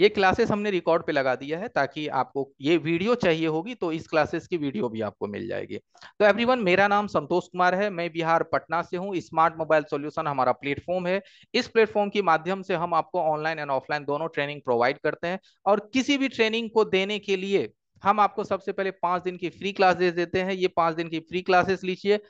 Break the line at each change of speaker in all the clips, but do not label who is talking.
ये क्लासेस हमने रिकॉर्ड पे लगा दिया है ताकि आपको ये वीडियो चाहिए होगी तो इस क्लासेस की वीडियो भी आपको मिल जाएगी तो एवरीवन मेरा नाम संतोष कुमार है मैं बिहार पटना से हूँ स्मार्ट मोबाइल सॉल्यूशन हमारा प्लेटफॉर्म है इस प्लेटफॉर्म के माध्यम से हम आपको ऑनलाइन एंड ऑफलाइन दोनों ट्रेनिंग प्रोवाइड करते हैं और किसी भी ट्रेनिंग को देने के लिए हम आपको सबसे पहले पांच दिन की फ्री क्लासेस देते हैं ये पांच दिन की फ्री क्लासेस लीजिए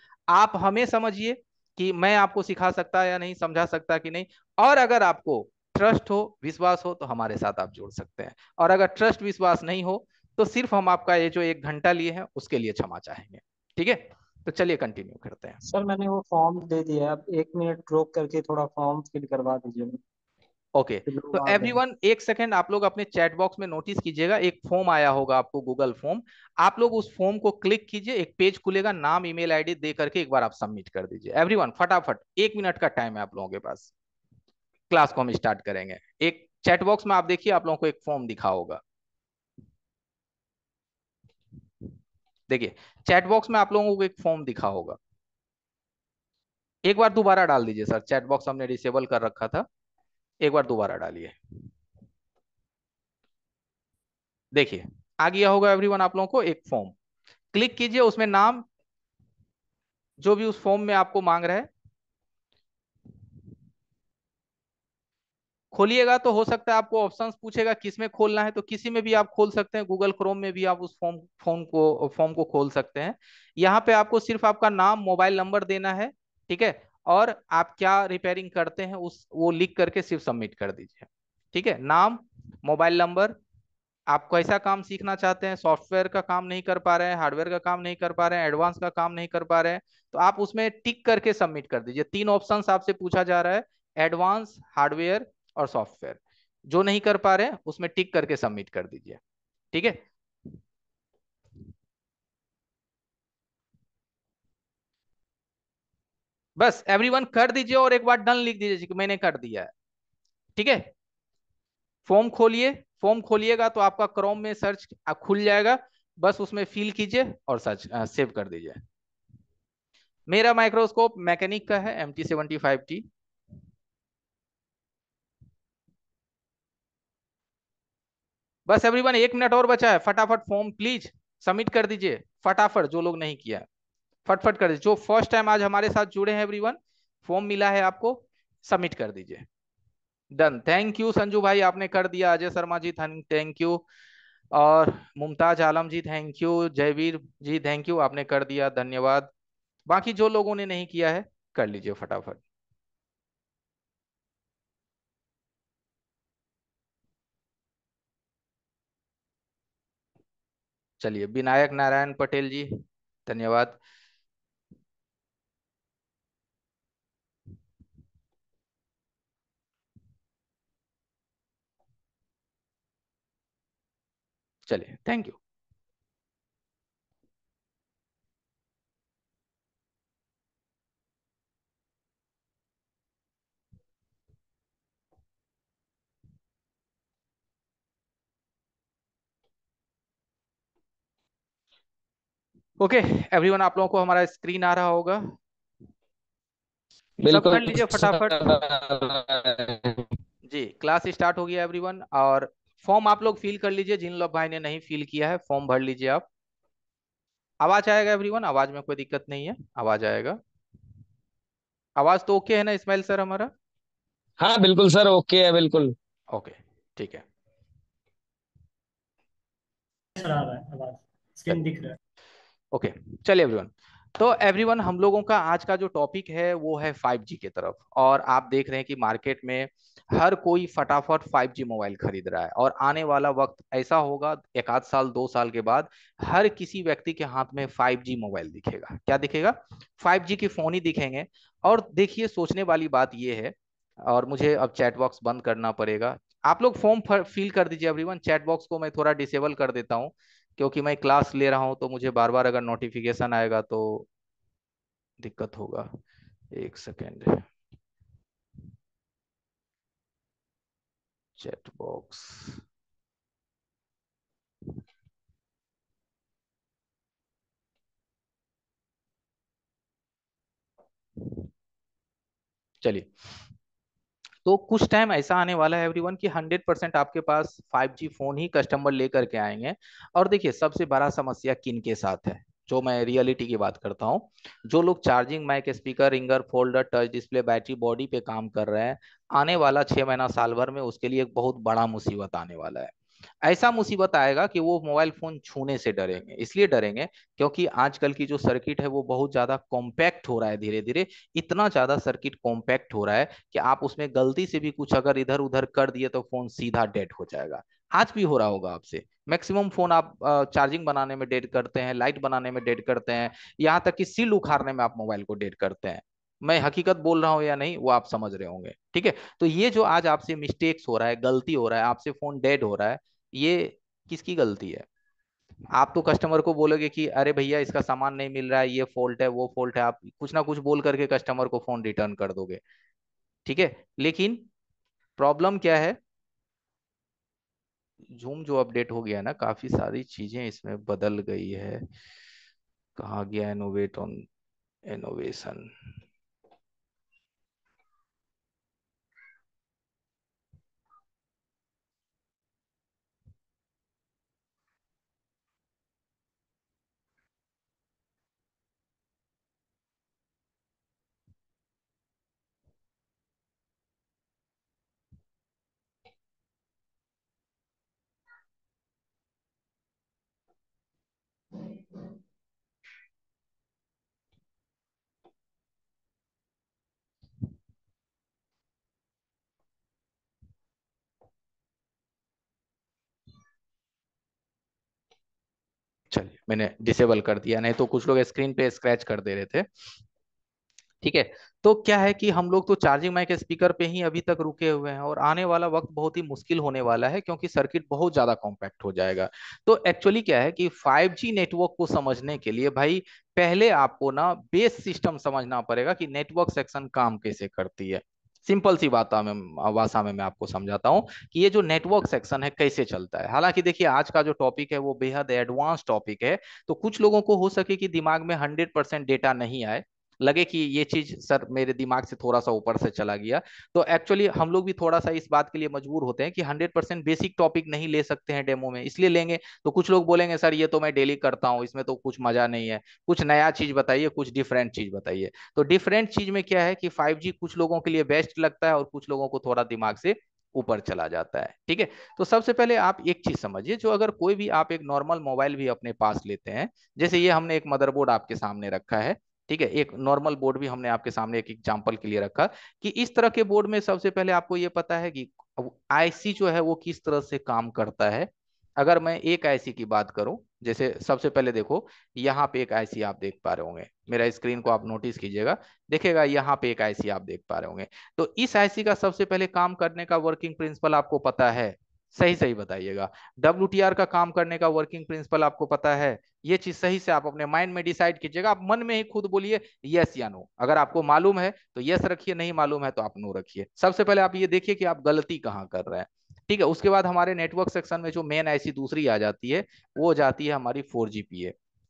आप हमें समझिए कि मैं आपको सिखा सकता या नहीं समझा सकता कि नहीं और अगर आपको ट्रस्ट हो विश्वास हो तो हमारे साथ आप जोड़ सकते हैं और अगर ट्रस्ट विश्वास नहीं हो तो सिर्फ हम आपका ये जो एक घंटा लिए हैं उसके लिए क्षमा चाहेंगे ठीक है तो चलिए कंटिन्यू करते हैं
सर मैंने वो फॉर्म दे दिया आप एक मिनट रोक करके थोड़ा फॉर्म फिल करवा दीजिए
ओके तो एवरीवन एक सेकेंड आप लोग अपने चैट बॉक्स में नोटिस कीजिएगा एक फॉर्म आया होगा आपको गूगल फॉर्म आप लोग उस फॉर्म को क्लिक कीजिए एक पेज खुलेगा नाम ईमेल आईडी दे करके एक बार आप सबमिट कर दीजिए एवरीवन फटाफट एक मिनट का टाइम है आप लोगों के पास क्लास को हम स्टार्ट करेंगे एक चैट बॉक्स में आप देखिए आप लोगों को एक फॉर्म दिखा होगा देखिए चैट बॉक्स में आप लोगों को एक फॉर्म दिखा होगा एक बार दोबारा डाल दीजिए सर चैट बॉक्स हमने डिसेबल कर रखा था एक बार दोबारा डालिए देखिए आ गया होगा एवरीवन आप लोगों को एक फॉर्म क्लिक कीजिए उसमें नाम जो भी उस फॉर्म में आपको मांग रहा है खोलिएगा तो हो सकता है आपको ऑप्शन पूछेगा किस में खोलना है तो किसी में भी आप खोल सकते हैं गूगल क्रोम में भी आप उस फॉर्म फॉर्म को फॉर्म को खोल सकते हैं यहाँ पे आपको सिर्फ आपका नाम मोबाइल नंबर देना है ठीक है और आप क्या रिपेयरिंग करते हैं उस वो लिख करके सिर्फ सबमिट कर दीजिए ठीक है नाम मोबाइल नंबर आप कैसा काम सीखना चाहते हैं सॉफ्टवेयर का काम नहीं कर पा रहे हैं हार्डवेयर का काम नहीं कर पा रहे हैं एडवांस का काम नहीं कर पा रहे हैं तो आप उसमें टिक करके सबमिट कर दीजिए तीन ऑप्शन आपसे पूछा जा रहा है एडवांस हार्डवेयर और सॉफ्टवेयर जो नहीं कर पा रहे उसमें टिक करके सबमिट कर दीजिए ठीक है बस एवरीवन कर दीजिए और एक बार डन लिख दीजिए कि मैंने कर दिया है ठीक है फॉर्म खोलिए फॉर्म खोलिएगा तो आपका क्रोम में सर्च खुल जाएगा बस उसमें फिल कीजिए और सर्च आ, सेव कर दीजिए मेरा माइक्रोस्कोप मैकेनिक का है M T seventy five T बस एवरीवन एक मिनट और बचा है फटाफट फॉर्म प्लीज सबमिट कर दीजिए फटाफट जो लोग नहीं किया फटफट कर दीजिए जो फर्स्ट टाइम आज हमारे साथ जुड़े हैं एवरीवन फॉर्म मिला है आपको सबमिट कर दीजिए डन थैंक यू संजू भाई आपने कर दिया अजय शर्मा जी थैंक यू और Mumtaz Alam ji thank you Jaiveer ji thank you आपने कर दिया धन्यवाद बाकी जो लोगों ने नहीं किया है कर लीजिए फटाफट चलिए विनायक नारायण पटेल जी धन्यवाद चलिए थैंक यू ओके एवरीवन आप लोगों को हमारा स्क्रीन आ रहा होगा सब कर लीजिए फटाफट जी क्लास स्टार्ट हो गया एवरीवन और फॉर्म आप लोग फिल कर लीजिए जिन लोग भाई ने नहीं फिल किया है फॉर्म भर लीजिए आप आवाज आएगा एवरीवन आवाज में कोई दिक्कत नहीं है आवाज आएगा आवाज तो ओके है ना इसमाइल सर हमारा हाँ बिल्कुल सर ओके है बिल्कुल ओके ठीक है आवाज स्क्रीन दिख रहा है ओके चलिए एवरीवन तो एवरीवन हम लोगों का आज का जो टॉपिक है वो है फाइव जी के तरफ और आप देख रहे हैं कि मार्केट में हर कोई फटाफट 5G मोबाइल खरीद रहा है और आने वाला वक्त ऐसा होगा एक आध साल दो साल के बाद हर किसी व्यक्ति के हाथ में 5G मोबाइल दिखेगा क्या दिखेगा 5G की फोन ही दिखेंगे और देखिए सोचने वाली बात ये है और मुझे अब चैट बॉक्स बंद करना पड़ेगा आप लोग फॉर्म फिल कर दीजिए एवरीवन चैट बॉक्स को मैं थोड़ा डिसेबल कर देता हूँ क्योंकि मैं क्लास ले रहा हूं तो मुझे बार बार अगर नोटिफिकेशन आएगा तो दिक्कत होगा एक सेकेंड चैट बॉक्स चलिए तो कुछ टाइम ऐसा आने वाला है एवरीवन कि 100 परसेंट आपके पास 5G फोन ही कस्टमर लेकर के आएंगे और देखिए सबसे बड़ा समस्या किन के साथ है जो मैं रियलिटी की बात करता हूँ जो लोग charging mic speaker ringer folder touch display battery body पे काम कर रहे हैं आने वाला छह महीना साल भर में उसके लिए एक बहुत बड़ा मुसीबत आने वाला है ऐसा मुसीबत आएगा कि वो मोबाइल फोन छूने से डरेंगे इसलिए डरेंगे क्योंकि आजकल की जो सर्किट है वो बहुत ज्यादा कॉम्पैक्ट हो रहा है धीरे धीरे इतना ज्यादा सर्किट कॉम्पैक्ट हो रहा है कि आप उसमें गलती से भी कुछ अगर इधर उधर कर दिए तो फोन सीधा डेड हो जाएगा आज भी हो रहा होगा आपसे मैक्सिमम फोन आप चार्जिंग बनाने में डेड करते हैं लाइट बनाने में डेड करते हैं यहाँ तक कि सील उखाड़ने में आप मोबाइल को डेड करते हैं मैं हकीकत बोल रहा हूँ या नहीं वो आप समझ रहे होंगे ठीक है तो ये जो आज आपसे मिस्टेक्स हो रहा है गलती हो रहा है आपसे फोन डेड हो रहा है ये किसकी गलती है आप तो कस्टमर को बोलोगे कि अरे भैया इसका सामान नहीं मिल रहा है ये फॉल्ट है वो फॉल्ट है आप कुछ ना कुछ बोल करके कस्टमर को फोन रिटर्न कर दोगे ठीक है लेकिन प्रॉब्लम क्या है जूम जो अपडेट हो गया ना काफी सारी चीजें इसमें बदल गई है कहा गया इनोवेट ऑन इनोवेशन मैंने डिसेबल कर दिया नहीं तो कुछ लोग स्क्रीन पे स्क्रैच कर दे रहे थे ठीक है तो क्या है कि हम लोग तो चार्जिंग माइक स्पीकर पे ही अभी तक रुके हुए हैं और आने वाला वक्त बहुत ही मुश्किल होने वाला है क्योंकि सर्किट बहुत ज्यादा कॉम्पैक्ट हो जाएगा तो एक्चुअली क्या है कि 5G नेटवर्क को समझने के लिए भाई पहले आपको ना बेस सिस्टम समझना पड़ेगा कि नेटवर्क सेक्शन काम कैसे करती है सिंपल सी बात में भाषा में मैं आपको समझाता हूँ कि ये जो नेटवर्क सेक्शन है कैसे चलता है हालांकि देखिए आज का जो टॉपिक है वो बेहद एडवांस टॉपिक है तो कुछ लोगों को हो सके कि दिमाग में हंड्रेड परसेंट डेटा नहीं आए लगे कि ये चीज सर मेरे दिमाग से थोड़ा सा ऊपर से चला गया तो एक्चुअली हम लोग भी थोड़ा सा इस बात के लिए मजबूर होते हैं कि हंड्रेड परसेंट बेसिक टॉपिक नहीं ले सकते हैं डेमो में इसलिए लेंगे तो कुछ लोग बोलेंगे सर ये तो मैं डेली करता हूँ इसमें तो कुछ मजा नहीं है कुछ नया चीज बताइए कुछ डिफरेंट चीज बताइए तो डिफरेंट चीज में क्या है कि फाइव कुछ लोगों के लिए बेस्ट लगता है और कुछ लोगों को थोड़ा दिमाग से ऊपर चला जाता है ठीक है तो सबसे पहले आप एक चीज समझिए जो अगर कोई भी आप एक नॉर्मल मोबाइल भी अपने पास लेते हैं जैसे ये हमने एक मदरबोर्ड आपके सामने रखा है ठीक है एक नॉर्मल बोर्ड भी हमने आपके सामने एक एग्जाम्पल के लिए रखा कि इस तरह के बोर्ड में सबसे पहले आपको ये पता है कि आईसी जो है वो किस तरह से काम करता है अगर मैं एक आईसी की बात करूं जैसे सबसे पहले देखो यहाँ पे एक आईसी आप देख पा रहे होंगे मेरा स्क्रीन को आप नोटिस कीजिएगा देखिएगा यहाँ पे एक आईसी आप देख पा रहे होंगे तो इस आईसी का सबसे पहले काम करने का वर्किंग प्रिंसिपल आपको पता है सही सही बताइएगा डब्ल्यू का काम करने का वर्किंग प्रिंसिपल आपको पता है ये चीज सही से आप अपने माइंड में डिसाइड कीजिएगा आप मन में ही खुद बोलिए यस या नो अगर आपको मालूम है तो यस रखिए नहीं मालूम है तो आप नो रखिए सबसे पहले आप ये देखिए कि आप गलती कहाँ कर रहे हैं ठीक है उसके बाद हमारे नेटवर्क सेक्शन में जो मेन ऐसी दूसरी आ जाती है वो जाती है हमारी फोर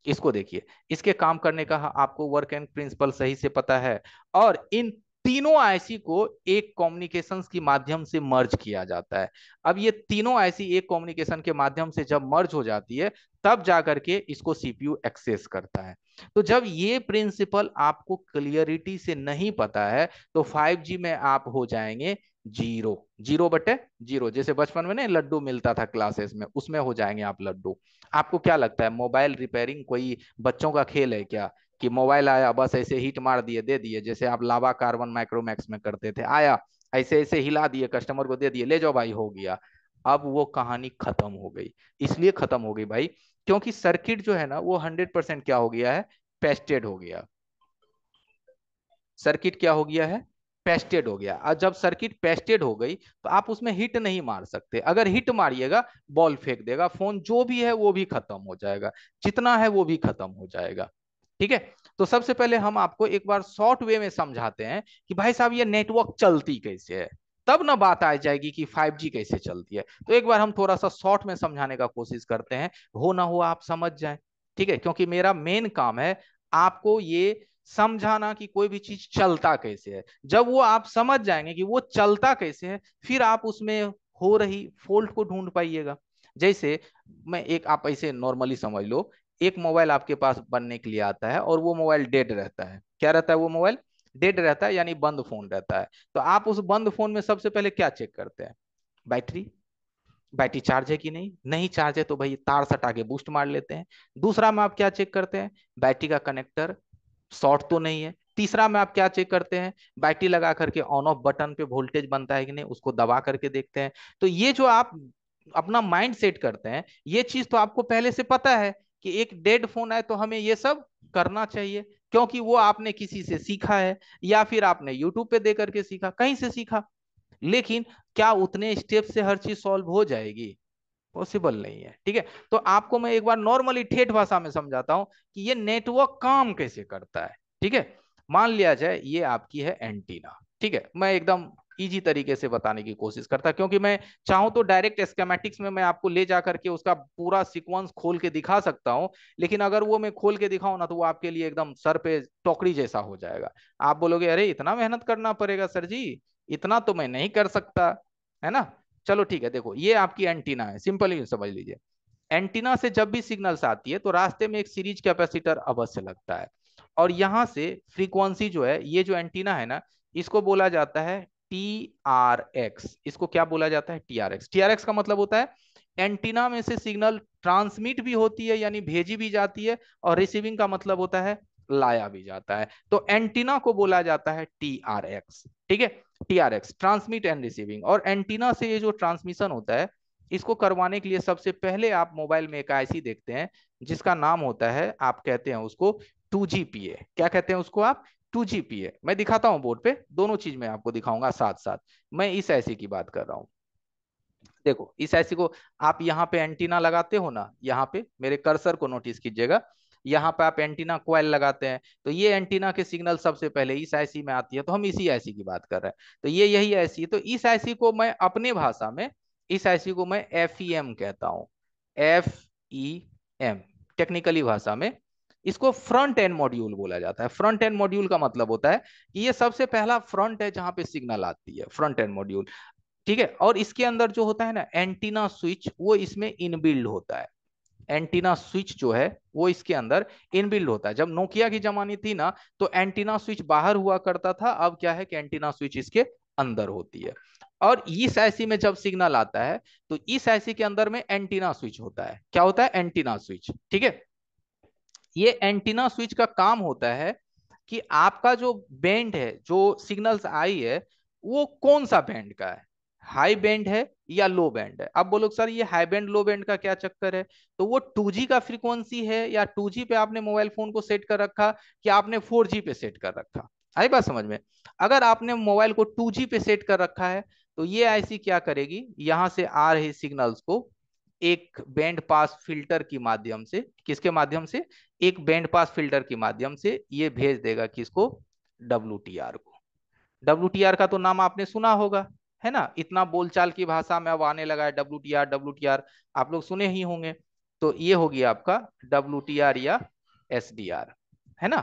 इसको देखिए इसके काम करने का आपको वर्क एंड प्रिंसिपल सही से पता है और इन तीनों आईसी को एक कॉम्युनिकेशन के माध्यम से मर्ज किया जाता है अब ये तीनों आईसी एक कॉम्युनिकेशन के माध्यम से जब मर्ज हो जाती है तब जा करके इसको सीपीयू एक्सेस करता है तो जब ये प्रिंसिपल आपको क्लियरिटी से नहीं पता है तो 5G में आप हो जाएंगे जीरो जीरो बटे जीरो जैसे बचपन में ना लड्डू मिलता था क्लासेस में उसमें हो जाएंगे आप लड्डू आपको क्या लगता है मोबाइल रिपेयरिंग कोई बच्चों का खेल है क्या कि मोबाइल आया बस ऐसे हीट मार दिए दे दिए जैसे आप लावा कार्बन माइक्रोमैक्स में करते थे आया ऐसे ऐसे हिला दिए कस्टमर को दे दिए ले जाओ भाई हो गया अब वो कहानी खत्म हो गई इसलिए खत्म हो गई भाई क्योंकि सर्किट जो है ना वो हंड्रेड परसेंट क्या हो गया है पेस्टेड हो गया सर्किट क्या हो गया है पेस्टेड हो गया और जब सर्किट पेस्टेड हो गई तो आप उसमें हिट नहीं मार सकते अगर हिट मारिएगा बॉल फेंक देगा फोन जो भी है वो भी खत्म हो जाएगा जितना है वो भी खत्म हो जाएगा ठीक है तो सबसे पहले हम आपको एक बार शॉर्ट वे में समझाते हैं कि भाई साहब ये नेटवर्क चलती कैसे है तब ना बात आ जाएगी कि 5G कैसे चलती है तो एक बार हम थोड़ा सा शॉर्ट में समझाने का कोशिश करते हैं हो ना हो आप समझ जाए ठीक है क्योंकि मेरा मेन काम है आपको ये समझाना कि कोई भी चीज चलता कैसे है जब वो आप समझ जाएंगे कि वो चलता कैसे है फिर आप उसमें हो रही फॉल्ट को ढूंढ पाइएगा जैसे मैं एक आप ऐसे नॉर्मली समझ लो एक मोबाइल आपके पास बनने के लिए आता है और वो मोबाइल डेड रहता है क्या रहता है वो मोबाइल डेड रहता है यानी बंद फोन रहता है तो आप उस बंद फोन में सबसे पहले क्या चेक करते हैं बैटरी बैटरी चार्ज है कि नहीं नहीं चार्ज है तो भाई तार सटा के बूस्ट मार लेते हैं दूसरा में आप क्या चेक करते हैं बैटरी का कनेक्टर शॉर्ट तो नहीं है तीसरा में आप क्या चेक करते हैं बैटरी लगा करके ऑन ऑफ बटन पे वोल्टेज बनता है कि नहीं उसको दबा करके देखते हैं तो ये जो आप अपना माइंड सेट करते हैं ये चीज तो आपको पहले से पता है कि एक डेड फोन है तो हमें ये सब करना चाहिए क्योंकि वो आपने किसी से सीखा है या फिर आपने यूट्यूब पे दे करके सीखा कहीं से सीखा लेकिन क्या उतने स्टेप से हर चीज सॉल्व हो जाएगी पॉसिबल नहीं है ठीक है तो आपको मैं एक बार नॉर्मली ठेठ भाषा में समझाता हूं कि ये नेटवर्क काम कैसे करता है ठीक है मान लिया जाए ये आपकी है एंटीना ठीक है मैं एकदम इजी तरीके से बताने की कोशिश करता क्योंकि मैं चाहूं तो डायरेक्ट एस्केमेटिक्स में मैं आपको ले जा करके उसका पूरा सिक्वेंस खोल के दिखा सकता हूँ लेकिन अगर वो मैं खोल के दिखाऊं ना तो वो आपके लिए एकदम सर पे टोकरी जैसा हो जाएगा आप बोलोगे अरे इतना मेहनत करना पड़ेगा सर जी इतना तो मैं नहीं कर सकता है ना चलो ठीक है देखो ये आपकी एंटीना है ही समझ लीजिए एंटीना से जब भी सिग्नल्स आती है तो रास्ते में एक सीरीज कैपेसिटर अवश्य लगता है और यहाँ से फ्रीक्वेंसी जो है ये जो एंटीना है ना इसको बोला जाता है टी आर एक्स इसको क्या बोला जाता है T R X T R X का मतलब होता है एंटीना में से सिग्नल ट्रांसमिट भी होती है यानी भेजी भी जाती है और रिसीविंग का मतलब होता है लाया भी जाता है तो एंटीना को बोला जाता है टी आर एक्स ठीक है T R X transmit and receiving और एंटीना से ये जो ट्रांसमिशन होता है इसको करवाने के लिए सबसे पहले आप मोबाइल में एक आईसी देखते हैं जिसका नाम होता है आप कहते हैं उसको टू जी पी ए क्या कहते हैं उसको आप टू जीपीए मैं दिखाता हूं बोर्ड पे दोनों चीज मैं आपको दिखाऊंगा साथ साथ मैं इस ऐसी की बात कर रहा हूँ देखो इस ऐसी को आप यहाँ पे एंटीना लगाते हो ना यहाँ पे मेरे कर्सर को नोटिस कीजिएगा यहाँ पे आप एंटीना क्वाइल लगाते हैं तो ये एंटीना के सिग्नल सबसे पहले इस आईसी में आती है तो हम इसी आईसी की बात कर रहे हैं तो ये यही आईसी तो इस आईसी को मैं अपने भाषा में इस आईसी को मैं एफ ई एम कहता हूँ एफ ई एम टेक्निकली भाषा में इसको फ्रंट एंड मॉड्यूल बोला जाता है फ्रंट एंड मॉड्यूल का मतलब होता है कि ये सबसे पहला फ्रंट है जहां पे सिग्नल आती है फ्रंट एंड मॉड्यूल ठीक है और इसके अंदर जो होता है ना एंटीना स्विच वो इसमें इनबिल्ड होता है एंटीना स्विच जो है वो इसके अंदर इनबिल्ड होता है जब नोकिया की जमानी थी ना तो एंटीना स्विच बाहर हुआ करता था अब क्या है कि एंटीना स्विच इसके अंदर होती है और इस आईसी में जब सिग्नल आता है तो इस आईसी के अंदर में एंटीना स्विच होता है क्या होता है एंटीना स्विच ठीक है ये एंटीना स्विच का काम होता है कि आपका जो बैंड है जो सिग्नल्स आई है वो कौन सा बैंड का है हाई बैंड है या लो बैंड है अब बोलो सर ये हाई बैंड लो बैंड का क्या चक्कर है तो वो 2G का फ्रीक्वेंसी है या 2G पे आपने मोबाइल फोन को सेट कर रखा कि आपने 4G पे सेट कर रखा आई बात समझ में अगर आपने मोबाइल को 2G पे सेट कर रखा है तो ये आईसी क्या करेगी यहां से आ रहे सिग्नल्स को एक बैंड पास फिल्टर के माध्यम से किसके माध्यम से एक बैंड पास फिल्टर के माध्यम से ये भेज देगा किसको डब्ल्यू को डब्ल्यू का तो नाम आपने सुना होगा है ना इतना बोलचाल की भाषा में अब आने लगा है W T R W T R आप लोग सुने ही होंगे तो ये होगी आपका डब्ल्यू टी आर या एस डी आर है ना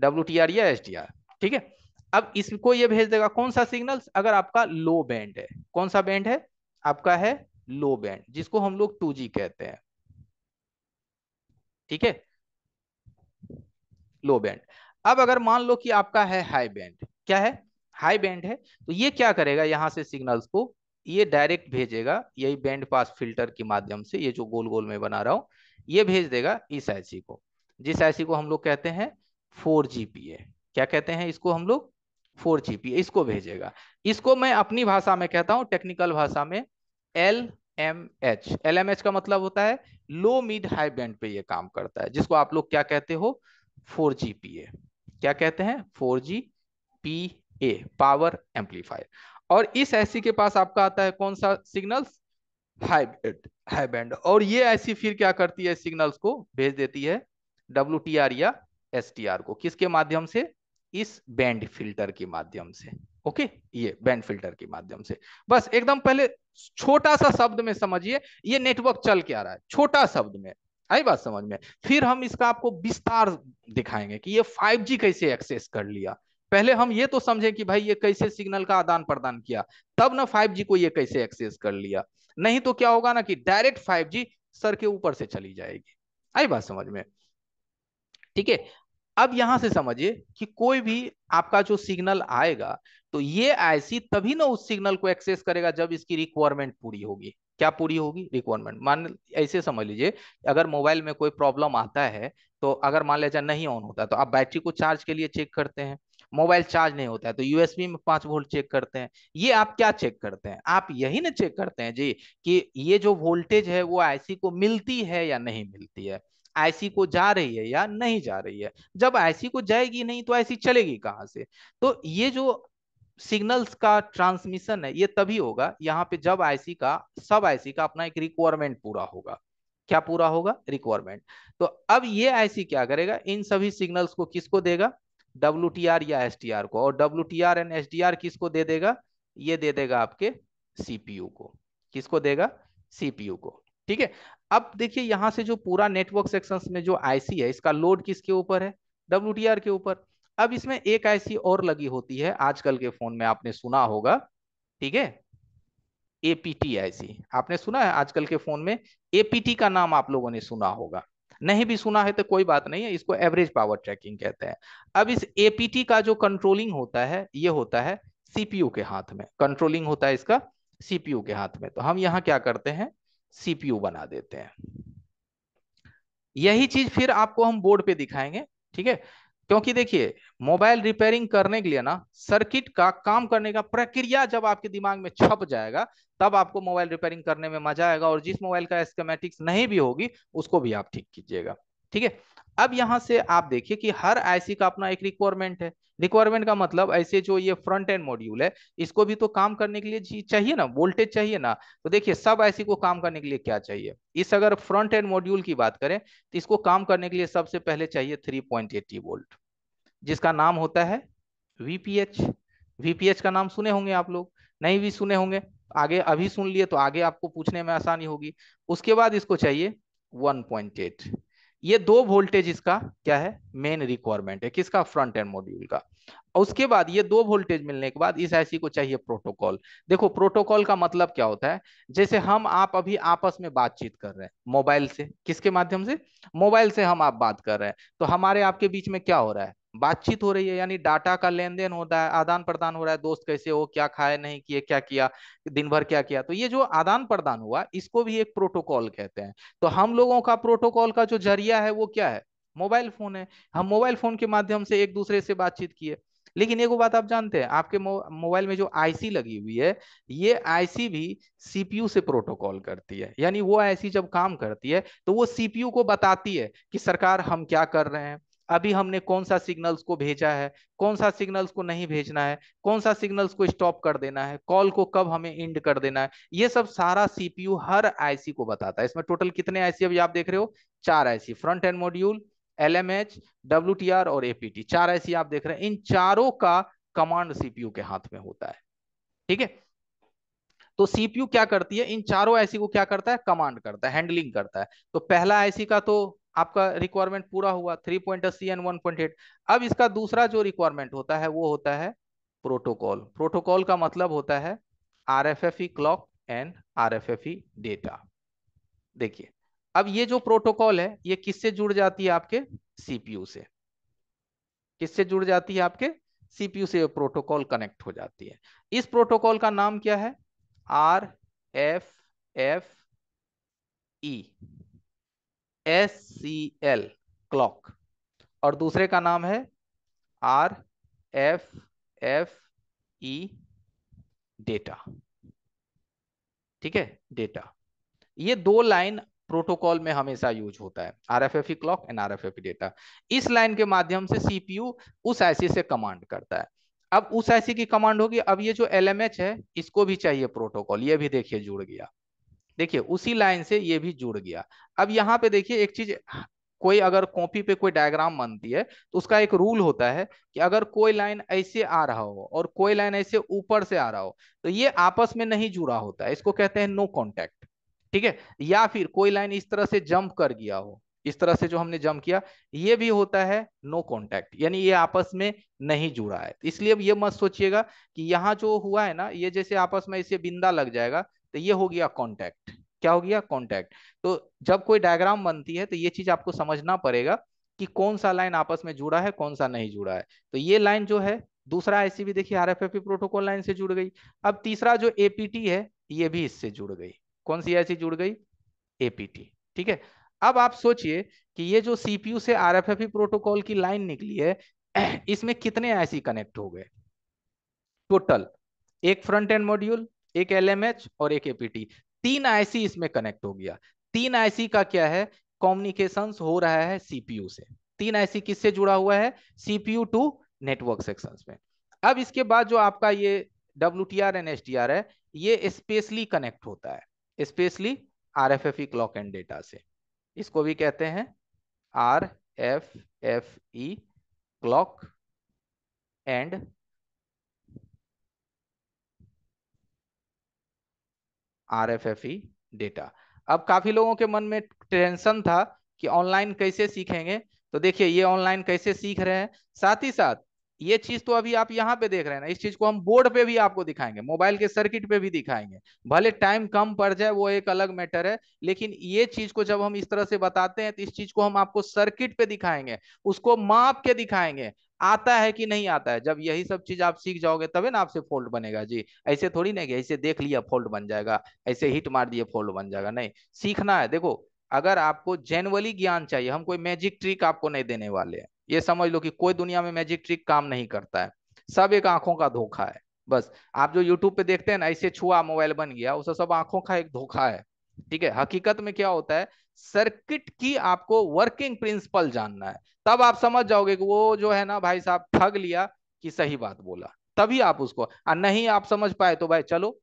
डब्ल्यू टी आर या एस डी आर ठीक है अब इसको ये भेज देगा कौन सा सिग्नल अगर आपका लो बैंड है कौन सा बैंड है आपका है लो बैंड जिसको हम लोग टू कहते हैं ठीक है लो बैंड अब अगर मान लो कि आपका है हाई बैंड क्या है हाई बैंड है तो ये क्या करेगा यहां से सिग्नल्स को ये डायरेक्ट भेजेगा यही बैंड पास फिल्टर के माध्यम से ये जो गोल गोल में बना रहा हूं ये भेज देगा इस आईसी को जिस आईसी को हम लोग कहते हैं फोर ए क्या कहते हैं इसको हम लोग फोर जीपीए इसको भेजेगा इसको मैं अपनी भाषा में कहता हूँ टेक्निकल भाषा में L M H L M H का मतलब होता है लो मिड हाई बैंड पे ये काम करता है जिसको आप लोग क्या कहते हो फोर जी पी ए क्या कहते हैं four G P A power amplifier और इस ऐसी के पास आपका आता है कौन सा सिग्नल हाई हाई बैंड और ये ऐसी फिर क्या करती है सिग्नल्स को भेज देती है डब्ल्यू टी आर या एस टी आर को किसके माध्यम से इस बैंड फिल्टर के माध्यम से ओके ये बैंड फिल्टर के माध्यम से बस एकदम पहले छोटा सा शब्द में समझिए ये नेटवर्क चल के आ रहा है छोटा शब्द में आई बात समझ में फिर हम इसका आपको विस्तार दिखाएंगे कि ये 5G कैसे एक्सेस कर लिया पहले हम ये तो समझे कि भाई ये कैसे सिग्नल का आदान प्रदान किया तब ना 5G को ये कैसे एक्सेस कर लिया नहीं तो क्या होगा ना कि डायरेक्ट 5G सर के ऊपर से चली जाएगी आई बात समझ में ठीक है अब यहां से समझिए कि कोई भी आपका जो सिग्नल आएगा तो ये आईसी तभी ना उस सिग्नल को एक्सेस करेगा जब इसकी रिक्वायरमेंट पूरी होगी क्या पूरी होगी रिक्वायरमेंट मान ऐसे समझ लीजिए अगर मोबाइल में कोई प्रॉब्लम आता है तो अगर मान जाए नहीं ऑन होता तो आप बैटरी को चार्ज के लिए चेक करते हैं मोबाइल चार्ज नहीं होता है तो यूएसबी में पांच वोल्ट चेक करते हैं ये आप क्या चेक करते हैं आप यही ना चेक करते हैं जी कि ये जो वोल्टेज है वो आईसी को मिलती है या नहीं मिलती है आईसी को जा रही है या नहीं जा रही है जब आईसी को जाएगी नहीं तो आईसी चलेगी कहां से तो ये जो सिग्नल्स का ट्रांसमिशन है ये तभी होगा यहाँ पे जब आईसी का सब आईसी का अपना एक रिक्वायरमेंट पूरा होगा क्या पूरा होगा रिक्वायरमेंट तो अब ये आईसी क्या करेगा इन सभी सिग्नल्स को किसको देगा डब्ल्यू या एस को और डब्ल्यू एंड एस किसको दे देगा ये दे देगा आपके सीपीयू को किसको देगा सीपीयू को ठीक है अब देखिए यहाँ से जो पूरा नेटवर्क सेक्शन में जो आईसी है इसका लोड किसके ऊपर है डब्ल्यू के ऊपर अब इसमें एक ऐसी और लगी होती है आजकल के फोन में आपने सुना होगा ठीक है एपीटी ऐसी आपने सुना है आजकल के फोन में एपीटी का नाम आप लोगों ने सुना होगा नहीं भी सुना है तो कोई बात नहीं है इसको एवरेज पावर ट्रैकिंग कहते हैं अब इस एपीटी का जो कंट्रोलिंग होता है ये होता है सीपीयू के हाथ में कंट्रोलिंग होता है इसका सीपीयू के हाथ में तो हम यहाँ क्या करते हैं सीपीयू बना देते हैं यही चीज फिर आपको हम बोर्ड पे दिखाएंगे ठीक है क्योंकि देखिए मोबाइल रिपेयरिंग करने के लिए ना सर्किट का काम करने का प्रक्रिया जब आपके दिमाग में छप जाएगा तब आपको मोबाइल रिपेयरिंग करने में मजा आएगा और जिस मोबाइल का एस्केमेटिक्स नहीं भी होगी उसको भी आप ठीक कीजिएगा ठीक है अब यहां से आप देखिए कि हर आईसी का अपना एक रिक्वायरमेंट है रिक्वायरमेंट का मतलब ऐसे जो ये फ्रंट एंड मॉड्यूल है इसको भी तो काम करने के लिए चाहिए ना वोल्टेज चाहिए ना तो देखिए सब आईसी को काम करने के लिए क्या चाहिए इस अगर फ्रंट एंड मॉड्यूल की बात करें तो इसको काम करने के लिए सबसे पहले चाहिए थ्री पॉइंट एट्टी वोल्ट जिसका नाम होता है वीपीएच वीपीएच का नाम सुने होंगे आप लोग नहीं भी सुने होंगे आगे अभी सुन लिए तो आगे आपको पूछने में आसानी होगी उसके बाद इसको चाहिए 1.8 ये दो वोल्टेज इसका क्या है मेन रिक्वायरमेंट है किसका फ्रंट एंड मॉड्यूल का उसके बाद ये दो वोल्टेज मिलने के बाद इस आईसी को चाहिए प्रोटोकॉल देखो प्रोटोकॉल का मतलब क्या होता है जैसे हम आप अभी आपस में बातचीत कर रहे हैं मोबाइल से किसके माध्यम से मोबाइल से हम आप बात कर रहे हैं तो हमारे आपके बीच में क्या हो रहा है बातचीत हो रही है यानी डाटा का लेन देन होता है आदान प्रदान हो रहा है दोस्त कैसे हो क्या खाए नहीं किए क्या किया दिन भर क्या किया तो ये जो आदान प्रदान हुआ इसको भी एक प्रोटोकॉल कहते हैं तो हम लोगों का प्रोटोकॉल का जो जरिया है वो क्या है मोबाइल फोन है हम मोबाइल फोन के माध्यम से एक दूसरे से बातचीत किए लेकिन एक बात आप जानते हैं आपके मोबाइल में जो आईसी लगी हुई है ये आईसी भी सीपीयू से प्रोटोकॉल करती है यानी वो आईसी जब काम करती है तो वो सीपीयू को बताती है कि सरकार हम क्या कर रहे हैं अभी हमने कौन सा सिग्नल्स को भेजा है कौन सा सिग्नल्स को नहीं भेजना है कौन सा सिग्नल्स को स्टॉप कर देना है कॉल को कब हमें इंड कर देना है ये सब सारा सीपीयू हर आईसी को बताता है इसमें टोटल कितने आईसी अभी आप देख रहे हो चार IC front end module L M H W T R और एपीटी चार आईसी आप देख रहे हैं इन चारों का कमांड सीपीयू के हाथ में होता है ठीक है तो सीपीयू क्या करती है इन चारों आईसी को क्या करता है कमांड करता है हैंडलिंग करता है तो पहला आईसी का तो आपका रिक्वायरमेंट पूरा हुआ थ्री पॉइंट अस्सी एंड वन पॉइंट एट अब इसका दूसरा जो रिक्वायरमेंट होता है वो होता है प्रोटोकॉल प्रोटोकॉल का मतलब होता है R F F E clock and R F F E data देखिए अब ये जो प्रोटोकॉल है ये किससे जुड़ जाती है आपके सीपीयू से किससे जुड़ जाती है आपके सीपीयू से प्रोटोकॉल कनेक्ट हो जाती है इस प्रोटोकॉल का नाम क्या है R F F E S C L clock और दूसरे का नाम है R F F E data ठीक है डेटा ये दो लाइन प्रोटोकॉल में हमेशा यूज होता है R F F E clock and R F F E data इस लाइन के माध्यम से सीपीयू उस आईसी से कमांड करता है अब उस आईसी की कमांड होगी अब ये जो एल एम एच है इसको भी चाहिए प्रोटोकॉल ये भी देखिए जुड़ गया देखिए उसी लाइन से ये भी जुड़ गया अब यहाँ पे देखिए एक चीज कोई अगर कॉपी पे कोई डायग्राम बनती है तो उसका एक रूल होता है कि अगर कोई लाइन ऐसे आ रहा हो और कोई लाइन ऐसे ऊपर से आ रहा हो तो ये आपस में नहीं जुड़ा होता है इसको कहते हैं नो कॉन्टैक्ट ठीक है या फिर कोई लाइन इस तरह से जंप कर गया हो इस तरह से जो हमने जंप किया ये भी होता है नो कॉन्टैक्ट यानी ये आपस में नहीं जुड़ा है इसलिए अब ये मत सोचिएगा कि यहाँ जो हुआ है ना ये जैसे आपस में इसे बिंदा लग जाएगा तो ये हो गया कॉन्टैक्ट क्या हो गया कॉन्टैक्ट तो जब कोई डायग्राम बनती है तो ये चीज आपको समझना पड़ेगा कि कौन सा लाइन आपस में जुड़ा है कौन सा नहीं जुड़ा है तो ये लाइन जो है दूसरा भी देखिए आर प्रोटोकॉल लाइन से जुड़ गई अब तीसरा जो एपीटी है ये भी इससे जुड़ गई कौन सी ऐसी जुड़ गई एपीटी ठीक है अब आप सोचिए कि ये जो सीपीयू से आर प्रोटोकॉल की लाइन निकली है इसमें कितने आईसी कनेक्ट हो गए टोटल एक फ्रंट एंड मॉड्यूल एक एलएमएच और एक एपीटी तीन आईसी इसमें कनेक्ट हो गया तीन आईसी का क्या है कॉम्युनिकेशन हो रहा है सीपीयू से तीन आईसी किससे जुड़ा हुआ है सीपीयू टू नेटवर्क सेक्शन में अब इसके बाद जो आपका ये W T R N S है ये स्पेशली कनेक्ट होता है specially R F F E clock and data से इसको भी कहते हैं R F F E clock and R F F E data अब काफी लोगों के मन में टेंशन था कि ऑनलाइन कैसे सीखेंगे तो देखिए ये ऑनलाइन कैसे सीख रहे हैं साथ ही साथ ये चीज तो अभी आप यहाँ पे देख रहे हैं ना इस चीज को हम बोर्ड पे भी आपको दिखाएंगे मोबाइल के सर्किट पे भी दिखाएंगे भले टाइम कम पड़ जाए वो एक अलग मैटर है लेकिन ये चीज को जब हम इस तरह से बताते हैं तो इस चीज को हम आपको सर्किट पे दिखाएंगे उसको माप के दिखाएंगे आता है कि नहीं आता है जब यही सब चीज आप सीख जाओगे तब ना आपसे फोल्ड बनेगा जी ऐसे थोड़ी नहीं कि ऐसे देख लिया फोल्ड बन जाएगा ऐसे हिट मार दिए फोल्ड बन जाएगा नहीं सीखना है देखो अगर आपको जेनवली ज्ञान चाहिए हम कोई मैजिक ट्रिक आपको नहीं देने वाले हैं ये समझ लो कि कोई दुनिया में मैजिक ट्रिक काम नहीं करता है सब एक आंखों का धोखा है बस आप जो यूट्यूब पे देखते हैं ना ऐसे छुआ मोबाइल बन गया उसे सब आंखों का एक धोखा है ठीक है हकीकत में क्या होता है सर्किट की आपको वर्किंग प्रिंसिपल जानना है तब आप समझ जाओगे कि वो जो है ना भाई साहब ठग लिया कि सही बात बोला तभी आप उसको नहीं आप समझ पाए तो भाई चलो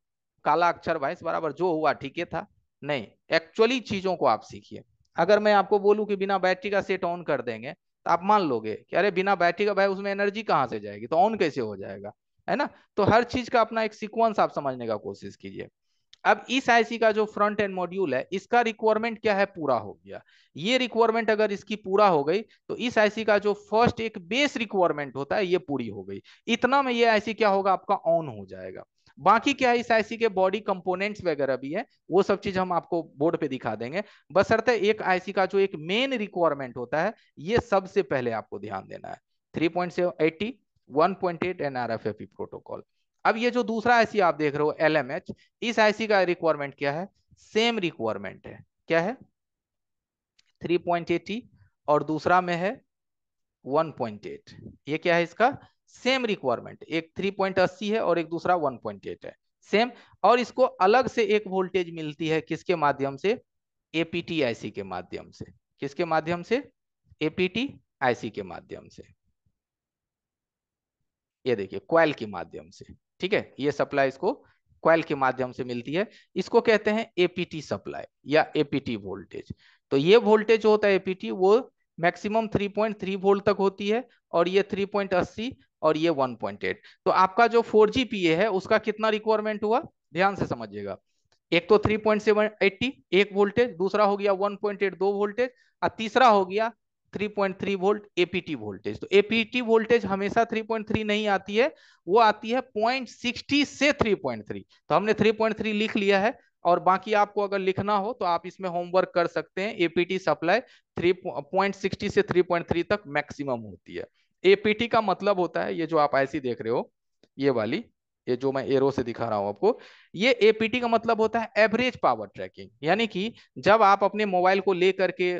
काला अक्षर भाई बराबर जो हुआ ठीक है था नहीं एक्चुअली चीजों को आप सीखिए अगर मैं आपको बोलूं कि बिना बैटरी का सेट ऑन कर देंगे तो आप मान लोगे कि अरे बिना बैटरी का भाई उसमें एनर्जी कहाँ से जाएगी तो ऑन कैसे हो जाएगा है ना तो हर चीज का अपना एक सिक्वेंस आप समझने का कोशिश कीजिए अब इस आईसी का जो फ्रंट एंड मॉड्यूल है इसका रिक्वायरमेंट क्या है पूरा हो गया ये रिक्वायरमेंट अगर इसकी पूरा हो गई तो इस आईसी का जो फर्स्ट एक बेस रिक्वायरमेंट होता है ये पूरी हो गई इतना में ये आईसी क्या होगा आपका ऑन हो जाएगा बाकी क्या है इस आईसी के बॉडी कंपोनेंट्स वगैरह भी है वो सब चीज हम आपको बोर्ड पे दिखा देंगे बस अर्थ है एक आईसी का जो एक मेन रिक्वायरमेंट होता है ये सबसे पहले आपको ध्यान देना है three point seven eighty one point eight N R F F protocol अब ये जो दूसरा आईसी आप देख रहे हो एल एम एच इस आईसी का रिक्वायरमेंट क्या है सेम रिक्वायरमेंट है क्या है थ्री पॉइंट एटी और दूसरा में है 1.8 ये क्या है इसका सेम रिक्वायरमेंट एक 3.80 है और एक दूसरा 1.8 है सेम और इसको अलग से एक वोल्टेज मिलती है किसके माध्यम से एपीटीआईसी के माध्यम से किसके माध्यम से एपीटी आईसी के माध्यम से ये देखिए क्वाइल के माध्यम से ठीक है ये सप्लाई इसको क्वाइल के माध्यम से मिलती है इसको कहते हैं एपीटी सप्लाई या एपीटी वोल्टेज तो ये वोल्टेज होता है एपीटी वो मैक्सिमम 3.3 वोल्ट तक होती है और ये 3.80 और ये 1.8 तो आपका जो 4G PA है उसका कितना रिक्वायरमेंट हुआ ध्यान से समझिएगा एक तो 3.780 एक वोल्टेज दूसरा हो गया 1.8 दो वोल्टेज और तीसरा हो गया 3.3 वोल्ट एपीटी वोल्टेज तो एपीटी वोल्टेज हमेशा 3.3 नहीं आती है वो आती है 0.60 से 3.3 तो हमने 3.3 लिख लिया है और बाकी आपको अगर लिखना हो तो आप इसमें होमवर्क कर सकते हैं एपीटी सप्लाई 3.60 से 3.3 तक मैक्सिमम होती है एपीटी का मतलब होता है ये जो आप ऐसी देख रहे हो ये वाली ये जो मैं एरो से दिखा रहा हूं आपको ये एपीटी का मतलब होता है एवरेज पावर ट्रैकिंग यानी कि जब आप अपने मोबाइल को लेकर के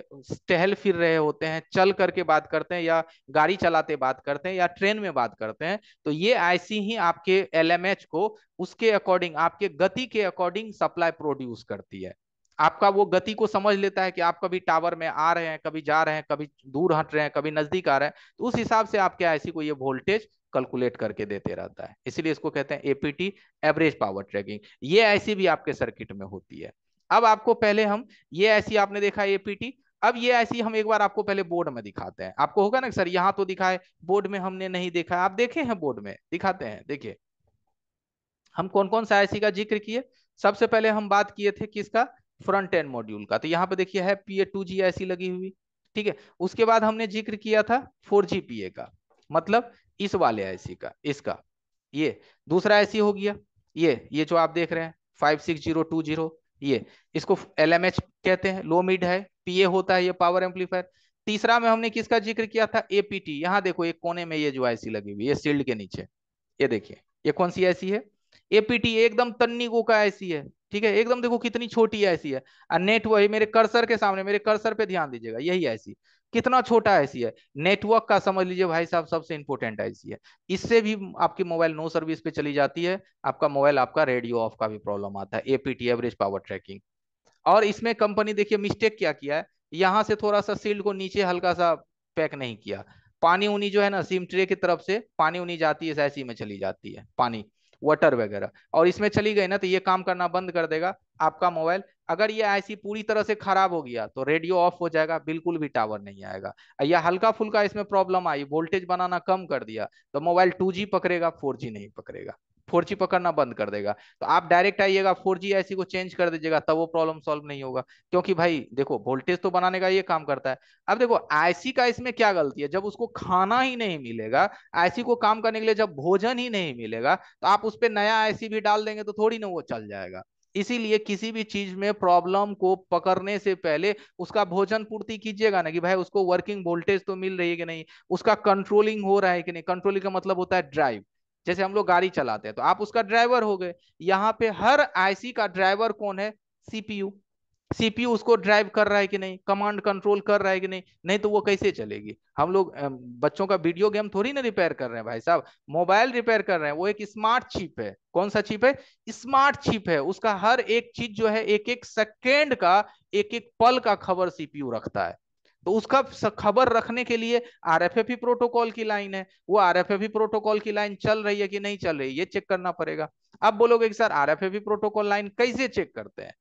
टहल फिर रहे होते हैं चल करके बात करते हैं या गाड़ी चलाते बात करते हैं या ट्रेन में बात करते हैं तो ये ऐसी ही आपके एलएमएच को उसके अकॉर्डिंग आपके गति के अकॉर्डिंग सप्लाई प्रोड्यूस करती है आपका वो गति को समझ लेता है कि आप कभी टावर में आ रहे हैं कभी जा रहे हैं कभी दूर हट रहे हैं कभी नजदीक आ रहे हैं तो उस हिसाब से आपके आईसी को ये वोल्टेज कैलकुलेट करके देते रहता है इसलिए इसको कहते हैं एपीटी एवरेज पावर ट्रैकिंग ये ऐसी भी आपके सर्किट में होती है अब आपको पहले हम ये ऐसी आपने देखा एपीटी अब ये ऐसी हम एक बार आपको पहले बोर्ड में दिखाते हैं आपको होगा ना सर यहाँ तो दिखाए बोर्ड में हमने नहीं देखा आप देखे हैं बोर्ड में दिखाते हैं देखिए हम कौन कौन सा आईसी का जिक्र किए सबसे पहले हम बात किए थे किसका फ्रंट एंड मॉड्यूल का तो यहाँ पे देखिए है पीए टू जी ऐसी लगी हुई ठीक है उसके बाद हमने जिक्र किया था फोर जी पीए का मतलब इस वाले आईसी का इसका ये दूसरा आईसी हो गया ये ये जो आप देख रहे हैं five six zero two zero ये इसको एल एम एच कहते हैं लो मिड है पीए होता है ये पावर एम्पलीफायर तीसरा में हमने किसका जिक्र किया था एपीटी यहाँ देखो एक कोने में ये जो आईसी लगी हुई ये सील्ड के नीचे ये देखिए ये कौन सी आईसी है एपीटी एकदम तन्नी गो का आईसी है ठीक है एकदम देखो कितनी छोटी ऐसी है नेटवर्क मेरे कर्सर के सामने मेरे कर्सर पे ध्यान दीजिएगा यही ऐसी कितना छोटा ऐसी है नेटवर्क का समझ लीजिए भाई साहब सबसे इंपोर्टेंट ऐसी है इससे भी आपकी मोबाइल नो सर्विस पे चली जाती है आपका मोबाइल आपका रेडियो ऑफ का भी प्रॉब्लम आता है एपीटी एवरेज पावर ट्रैकिंग और इसमें कंपनी देखिए मिस्टेक क्या किया है यहाँ से थोड़ा सा सील्ड को नीचे हल्का सा पैक नहीं किया पानी उनी जो है ना सिम ट्रे की तरफ से पानी उनी जाती है ऐसी में चली जाती है पानी वाटर वगैरह और इसमें चली गई ना तो ये काम करना बंद कर देगा आपका मोबाइल अगर ये आईसी पूरी तरह से खराब हो गया तो रेडियो ऑफ हो जाएगा बिल्कुल भी टावर नहीं आएगा या हल्का फुल्का इसमें प्रॉब्लम आई वोल्टेज बनाना कम कर दिया तो मोबाइल टू पकड़ेगा फोर नहीं पकड़ेगा फोर जी पकड़ना बंद कर देगा तो आप डायरेक्ट आइएगा फोर जी को चेंज कर दीजिएगा तब वो प्रॉब्लम सॉल्व नहीं होगा क्योंकि भाई देखो वोल्टेज तो बनाने का ये काम करता है अब देखो आईसी का इसमें क्या गलती है जब उसको खाना ही नहीं मिलेगा आईसी को काम करने के लिए जब भोजन ही नहीं मिलेगा तो आप उस पर नया आईसी भी डाल देंगे तो थोड़ी ना वो चल जाएगा इसीलिए किसी भी चीज में प्रॉब्लम को पकड़ने से पहले उसका भोजन पूर्ति कीजिएगा ना कि भाई उसको वर्किंग वोल्टेज तो मिल रही है कि नहीं उसका कंट्रोलिंग हो रहा है कि नहीं कंट्रोलिंग का मतलब होता है ड्राइव जैसे हम लोग गाड़ी चलाते हैं तो आप उसका ड्राइवर हो गए यहाँ पे हर आईसी का ड्राइवर कौन है सीपीयू सीपीयू उसको ड्राइव कर रहा है कि नहीं कमांड कंट्रोल कर रहा है कि नहीं नहीं तो वो कैसे चलेगी हम लोग बच्चों का वीडियो गेम थोड़ी ना रिपेयर कर रहे हैं भाई साहब मोबाइल रिपेयर कर रहे हैं वो एक स्मार्ट चिप है कौन सा चिप है स्मार्ट चिप है उसका हर एक चीज जो है एक एक सेकेंड का एक एक पल का खबर सीपीयू रखता है तो उसका खबर रखने के लिए आरएफएफी प्रोटोकॉल की लाइन है वो आरएफएफी प्रोटोकॉल की लाइन चल रही है कि नहीं चल रही ये चेक करना पड़ेगा अब बोलोगे कि सर आरएफएफी प्रोटोकॉल लाइन कैसे चेक करते हैं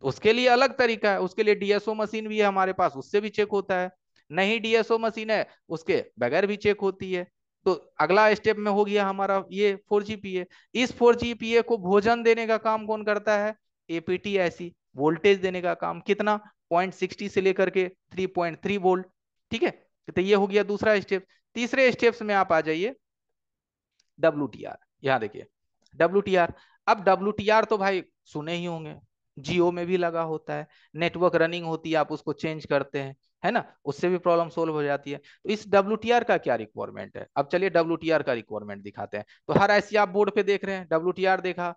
तो उसके लिए अलग तरीका है उसके लिए डीएसओ मशीन भी है हमारे पास उससे भी चेक होता है नहीं डीएसओ मशीन है उसके बगैर भी चेक होती है तो अगला स्टेप में हो गया हमारा ये फोर जी इस फोर जी को भोजन देने का काम कौन करता है एपीटी ऐसी वोल्टेज देने का काम कितना 0.60 से लेकर के 3.3 वोल्ट ठीक है तो ये हो गया दूसरा स्टेप तीसरे स्टेप्स में आप आ जाइए डब्ल्यू टी आर यहाँ देखिए डब्ल्यू टी आर अब डब्ल्यू टी आर तो भाई सुने ही होंगे जियो में भी लगा होता है नेटवर्क रनिंग होती है आप उसको चेंज करते हैं है ना उससे भी प्रॉब्लम सोल्व हो जाती है तो इस डब्ल्यू का क्या रिक्वायरमेंट है अब चलिए डब्ल्यू का रिक्वायरमेंट दिखाते हैं तो हर ऐसी आप बोर्ड पे देख रहे हैं डब्ल्यू देखा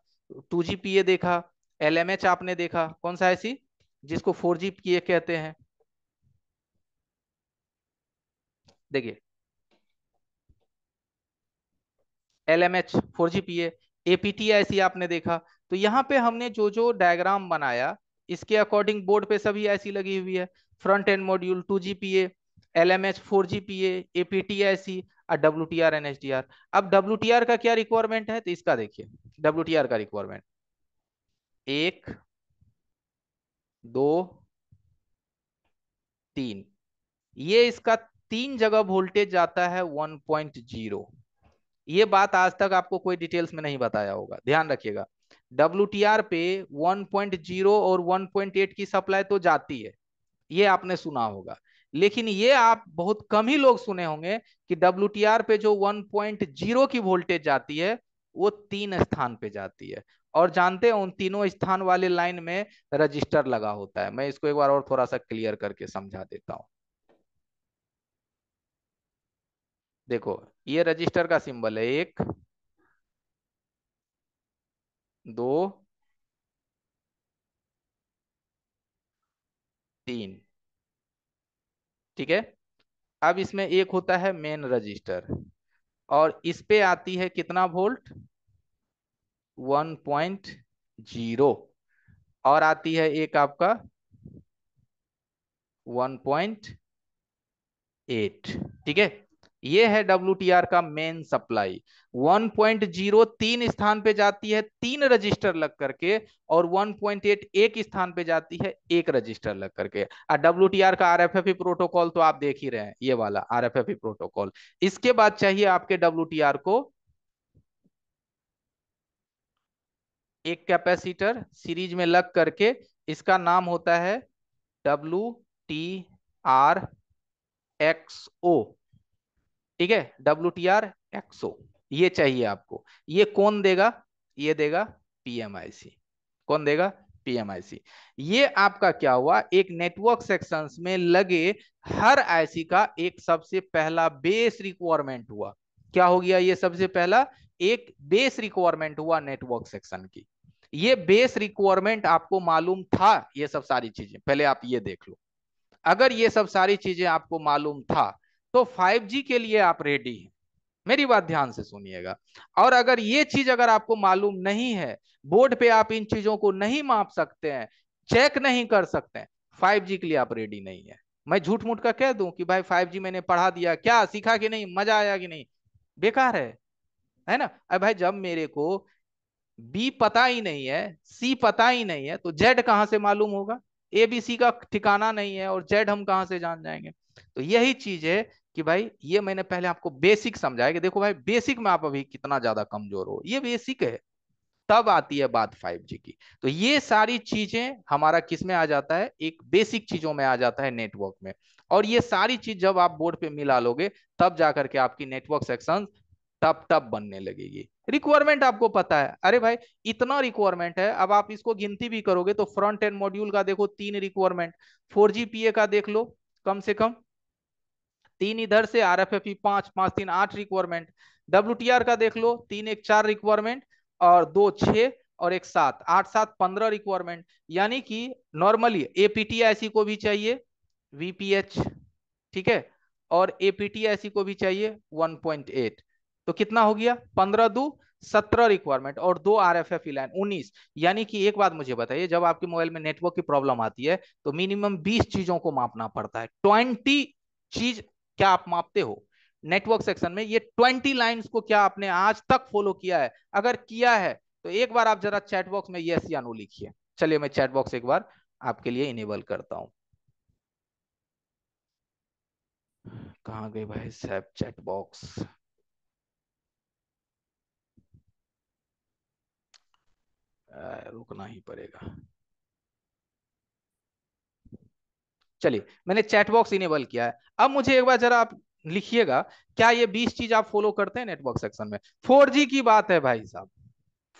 टू जी पी ए देखा एल एम एच आपने देखा कौन सा ऐसी जिसको फोर जी किए कहते हैं देखिए L M H four G P APT IC आपने देखा तो यहाँ पे हमने जो जो डायग्राम बनाया इसके अकॉर्डिंग बोर्ड पे सभी ऐसी लगी हुई है front end module two G P L M H four G P APT IC और W T R N H D R अब डब्ल्यू टी आर का क्या रिक्वायरमेंट है तो इसका देखिए डब्ल्यू टी आर का रिक्वायरमेंट एक दो तीन ये इसका तीन जगह वोल्टेज जाता है 1.0 ये बात आज तक आपको कोई डिटेल्स में नहीं बताया होगा ध्यान रखिएगा डब्ल्यू पे 1.0 और 1.8 की सप्लाई तो जाती है ये आपने सुना होगा लेकिन ये आप बहुत कम ही लोग सुने होंगे कि डब्ल्यू पे जो 1.0 की वोल्टेज जाती है वो तीन स्थान पे जाती है और जानते हैं उन तीनों स्थान वाले लाइन में रजिस्टर लगा होता है मैं इसको एक बार और थोड़ा सा क्लियर करके समझा देता हूं देखो ये रजिस्टर का सिंबल है एक दो तीन ठीक है अब इसमें एक होता है मेन रजिस्टर और इस पे आती है कितना वोल्ट वन पॉइंट जीरो और आती है एक आपका वन पॉइंट एट ठीक है ये है डब्ल्यू का मेन सप्लाई 1.0 तीन स्थान पे जाती है तीन रजिस्टर लग करके और 1.8 एक स्थान पे जाती है एक रजिस्टर लग करके और डब्ल्यू का आर प्रोटोकॉल e तो आप देख ही रहे हैं ये वाला आर प्रोटोकॉल e इसके बाद चाहिए आपके डब्ल्यू को एक कैपेसिटर सीरीज में लग करके इसका नाम होता है W T R X O ठीक है W T R X O ये चाहिए आपको ये कौन देगा ये देगा पीएमआईसी कौन देगा पीएमआईसी ये आपका क्या हुआ एक नेटवर्क सेक्शंस में लगे हर आईसी का एक सबसे पहला बेस रिक्वायरमेंट हुआ क्या हो गया ये सबसे पहला एक बेस रिक्वायरमेंट हुआ नेटवर्क सेक्शन की ये बेस रिक्वायरमेंट आपको मालूम था ये सब सारी चीजें पहले आप ये देख लो अगर ये सब सारी चीजें आपको मालूम था तो 5G के लिए आप रेडी हैं मेरी बात ध्यान से सुनिएगा और अगर ये चीज अगर आपको मालूम नहीं है बोर्ड पे आप इन चीजों को नहीं माप सकते हैं चेक नहीं कर सकते हैं 5G के लिए आप रेडी नहीं है मैं झूठ मूठ का कह दू कि भाई फाइव मैंने पढ़ा दिया क्या सीखा कि नहीं मजा आया कि नहीं बेकार है है ना अरे भाई जब मेरे को बी पता ही नहीं है सी पता ही नहीं है तो जेड कहां से मालूम होगा ए बी सी का ठिकाना नहीं है और जेड हम कहां से जान जाएंगे तो यही चीज है कि भाई ये मैंने पहले आपको बेसिक समझाया कि देखो भाई बेसिक में आप अभी कितना ज्यादा कमजोर हो ये बेसिक है तब आती है बात 5G की तो ये सारी चीजें हमारा किस में आ जाता है एक बेसिक चीजों में आ जाता है नेटवर्क में और ये सारी चीज जब आप बोर्ड पे मिला लोगे तब जाकर के आपकी नेटवर्क सेक्शन तब तब बनने लगेगी रिक्वायरमेंट आपको पता है अरे भाई इतना रिक्वायरमेंट है अब आप इसको गिनती भी करोगे तो फ्रंट एंड मॉड्यूल का देखो तीन requirement four G P A का देख लो कम से कम तीन इधर से आर एफ एफ e पांच पांच तीन आठ रिक्वायरमेंट डब्ल्यू का देख लो तीन एक चार रिक्वायरमेंट और दो छ और एक सात आठ सात पंद्रह रिक्वायरमेंट यानी कि नॉर्मली एपीटीआईसी को भी चाहिए वीपीएच ठीक है और एपीटीआईसी को भी चाहिए 1.8 तो कितना हो गया पंद्रह दो सत्रह रिक्वायरमेंट और दो आर एफ एफ लाइन उन्नीस यानी कि एक बात मुझे बताइए जब आपके मोबाइल में नेटवर्क की प्रॉब्लम आती है तो मिनिमम बीस चीजों को मापना पड़ता है ट्वेंटी चीज क्या आप मापते हो नेटवर्क सेक्शन में ये ट्वेंटी लाइन्स को क्या आपने आज तक फॉलो किया है अगर किया है तो एक बार आप जरा चैट बॉक्स में यस या नो लिखिए चलिए मैं चैट बॉक्स एक बार आपके लिए इनेबल करता हूं कहा गई भाई सैप चैट बॉक्स रुकना ही पड़ेगा चलिए मैंने चैट बॉक्स इनेबल किया है अब मुझे एक बार जरा आप लिखिएगा क्या ये बीस चीज आप फॉलो करते हैं नेटवर्क सेक्शन में 4G की बात है भाई साहब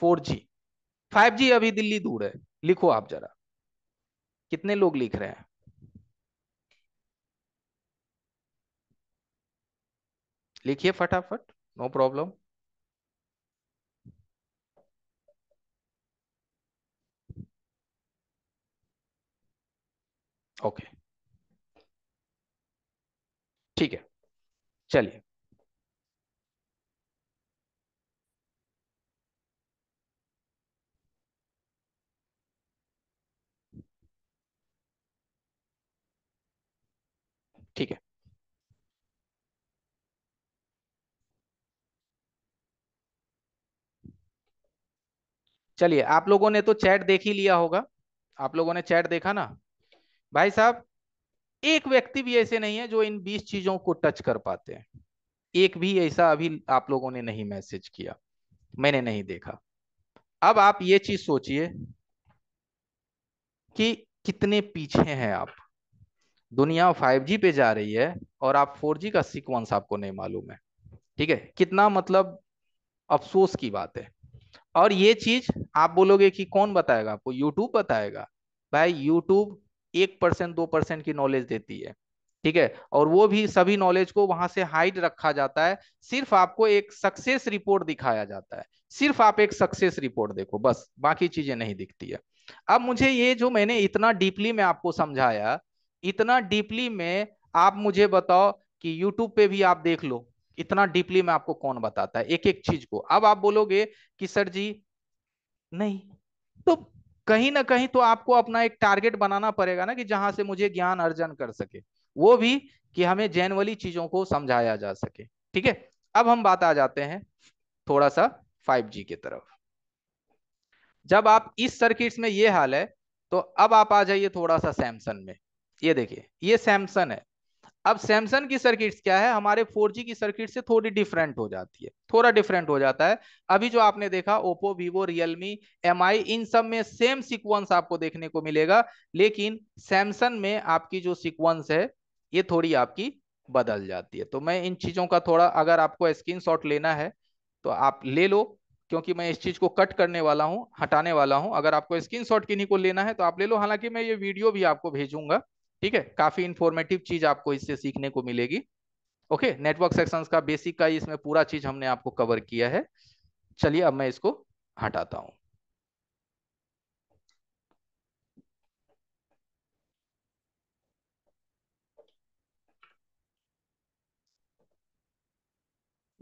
4G 5G अभी दिल्ली दूर है लिखो आप जरा कितने लोग लिख रहे हैं लिखिए फटाफट नो प्रॉब्लम ओके ठीक है चलिए ठीक है चलिए आप लोगों ने तो चैट देख ही लिया होगा आप लोगों ने चैट देखा ना भाई साहब एक व्यक्ति भी ऐसे नहीं है जो इन बीस चीजों को टच कर पाते हैं एक भी ऐसा अभी आप लोगों ने नहीं मैसेज किया मैंने नहीं देखा अब आप ये चीज सोचिए कि कितने पीछे हैं आप दुनिया 5G पे जा रही है और आप 4G का सीक्वेंस आपको नहीं मालूम है ठीक है कितना मतलब अफसोस की बात है और ये चीज आप बोलोगे कि कौन बताएगा आपको यूट्यूब बताएगा भाई यूट्यूब एक परसेंट दो परसेंट की नॉलेज देती है ठीक है और वो भी सभी नॉलेज को वहां से हाइड रखा जाता है सिर्फ आपको एक सक्सेस रिपोर्ट दिखाया जाता है सिर्फ आप एक सक्सेस रिपोर्ट देखो बस बाकी चीजें नहीं दिखती है अब मुझे ये जो मैंने इतना डीपली में आपको समझाया इतना डीपली में आप मुझे बताओ कि यूट्यूब पे भी आप देख लो इतना डीपली में आपको कौन बताता है एक एक चीज को अब आप बोलोगे कि सर जी नहीं तो कहीं ना कहीं तो आपको अपना एक टारगेट बनाना पड़ेगा ना कि जहां से मुझे ज्ञान अर्जन कर सके वो भी कि हमें जेनवली चीजों को समझाया जा सके ठीक है अब हम बात आ जाते हैं थोड़ा सा फाइव जी की तरफ जब आप इस सर्किट्स में ये हाल है तो अब आप आ जाइए थोड़ा सा सैमसंग में ये देखिए ये सैमसंग है अब सैमसंग की सर्किट्स क्या है हमारे 4G की सर्किट से थोड़ी डिफरेंट हो जाती है थोड़ा डिफरेंट हो जाता है अभी जो आपने देखा ओप्पो वीवो रियलमी एम इन सब में सेम सीक्वेंस आपको देखने को मिलेगा लेकिन सैमसंग में आपकी जो सीक्वेंस है ये थोड़ी आपकी बदल जाती है तो मैं इन चीजों का थोड़ा अगर आपको स्क्रीन लेना है तो आप ले लो क्योंकि मैं इस चीज को कट करने वाला हूँ हटाने वाला हूँ अगर आपको स्क्रीन शॉट किन्हीं को लेना है तो आप ले लो हालांकि मैं ये वीडियो भी आपको भेजूंगा ठीक है काफी इंफॉर्मेटिव चीज आपको इससे सीखने को मिलेगी ओके नेटवर्क सेक्शंस का बेसिक का इसमें पूरा चीज हमने आपको कवर किया है चलिए अब मैं इसको हटाता हूं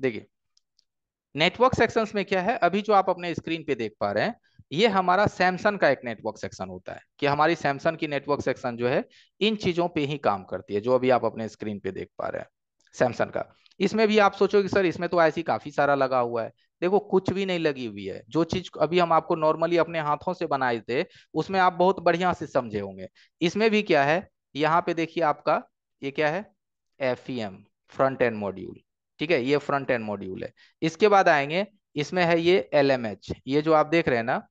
देखिए नेटवर्क सेक्शंस में क्या है अभी जो आप अपने स्क्रीन पे देख पा रहे हैं ये हमारा सैमसंग का एक नेटवर्क सेक्शन होता है कि हमारी सैमसंग की नेटवर्क सेक्शन जो है इन चीजों पे ही काम करती है जो अभी आप अपने स्क्रीन पे देख पा रहे हैं सैमसंग का इसमें भी आप सोचोगे सर इसमें तो ऐसी काफी सारा लगा हुआ है देखो कुछ भी नहीं लगी हुई है जो चीज अभी हम आपको नॉर्मली अपने हाथों से बनाए थे उसमें आप बहुत बढ़िया से समझे होंगे इसमें भी क्या है यहाँ पे देखिए आपका ये क्या है F E M front end module ठीक है ये फ्रंट एंड मॉड्यूल है इसके बाद आएंगे इसमें है ये एल एम एच ये जो आप देख रहे हैं ना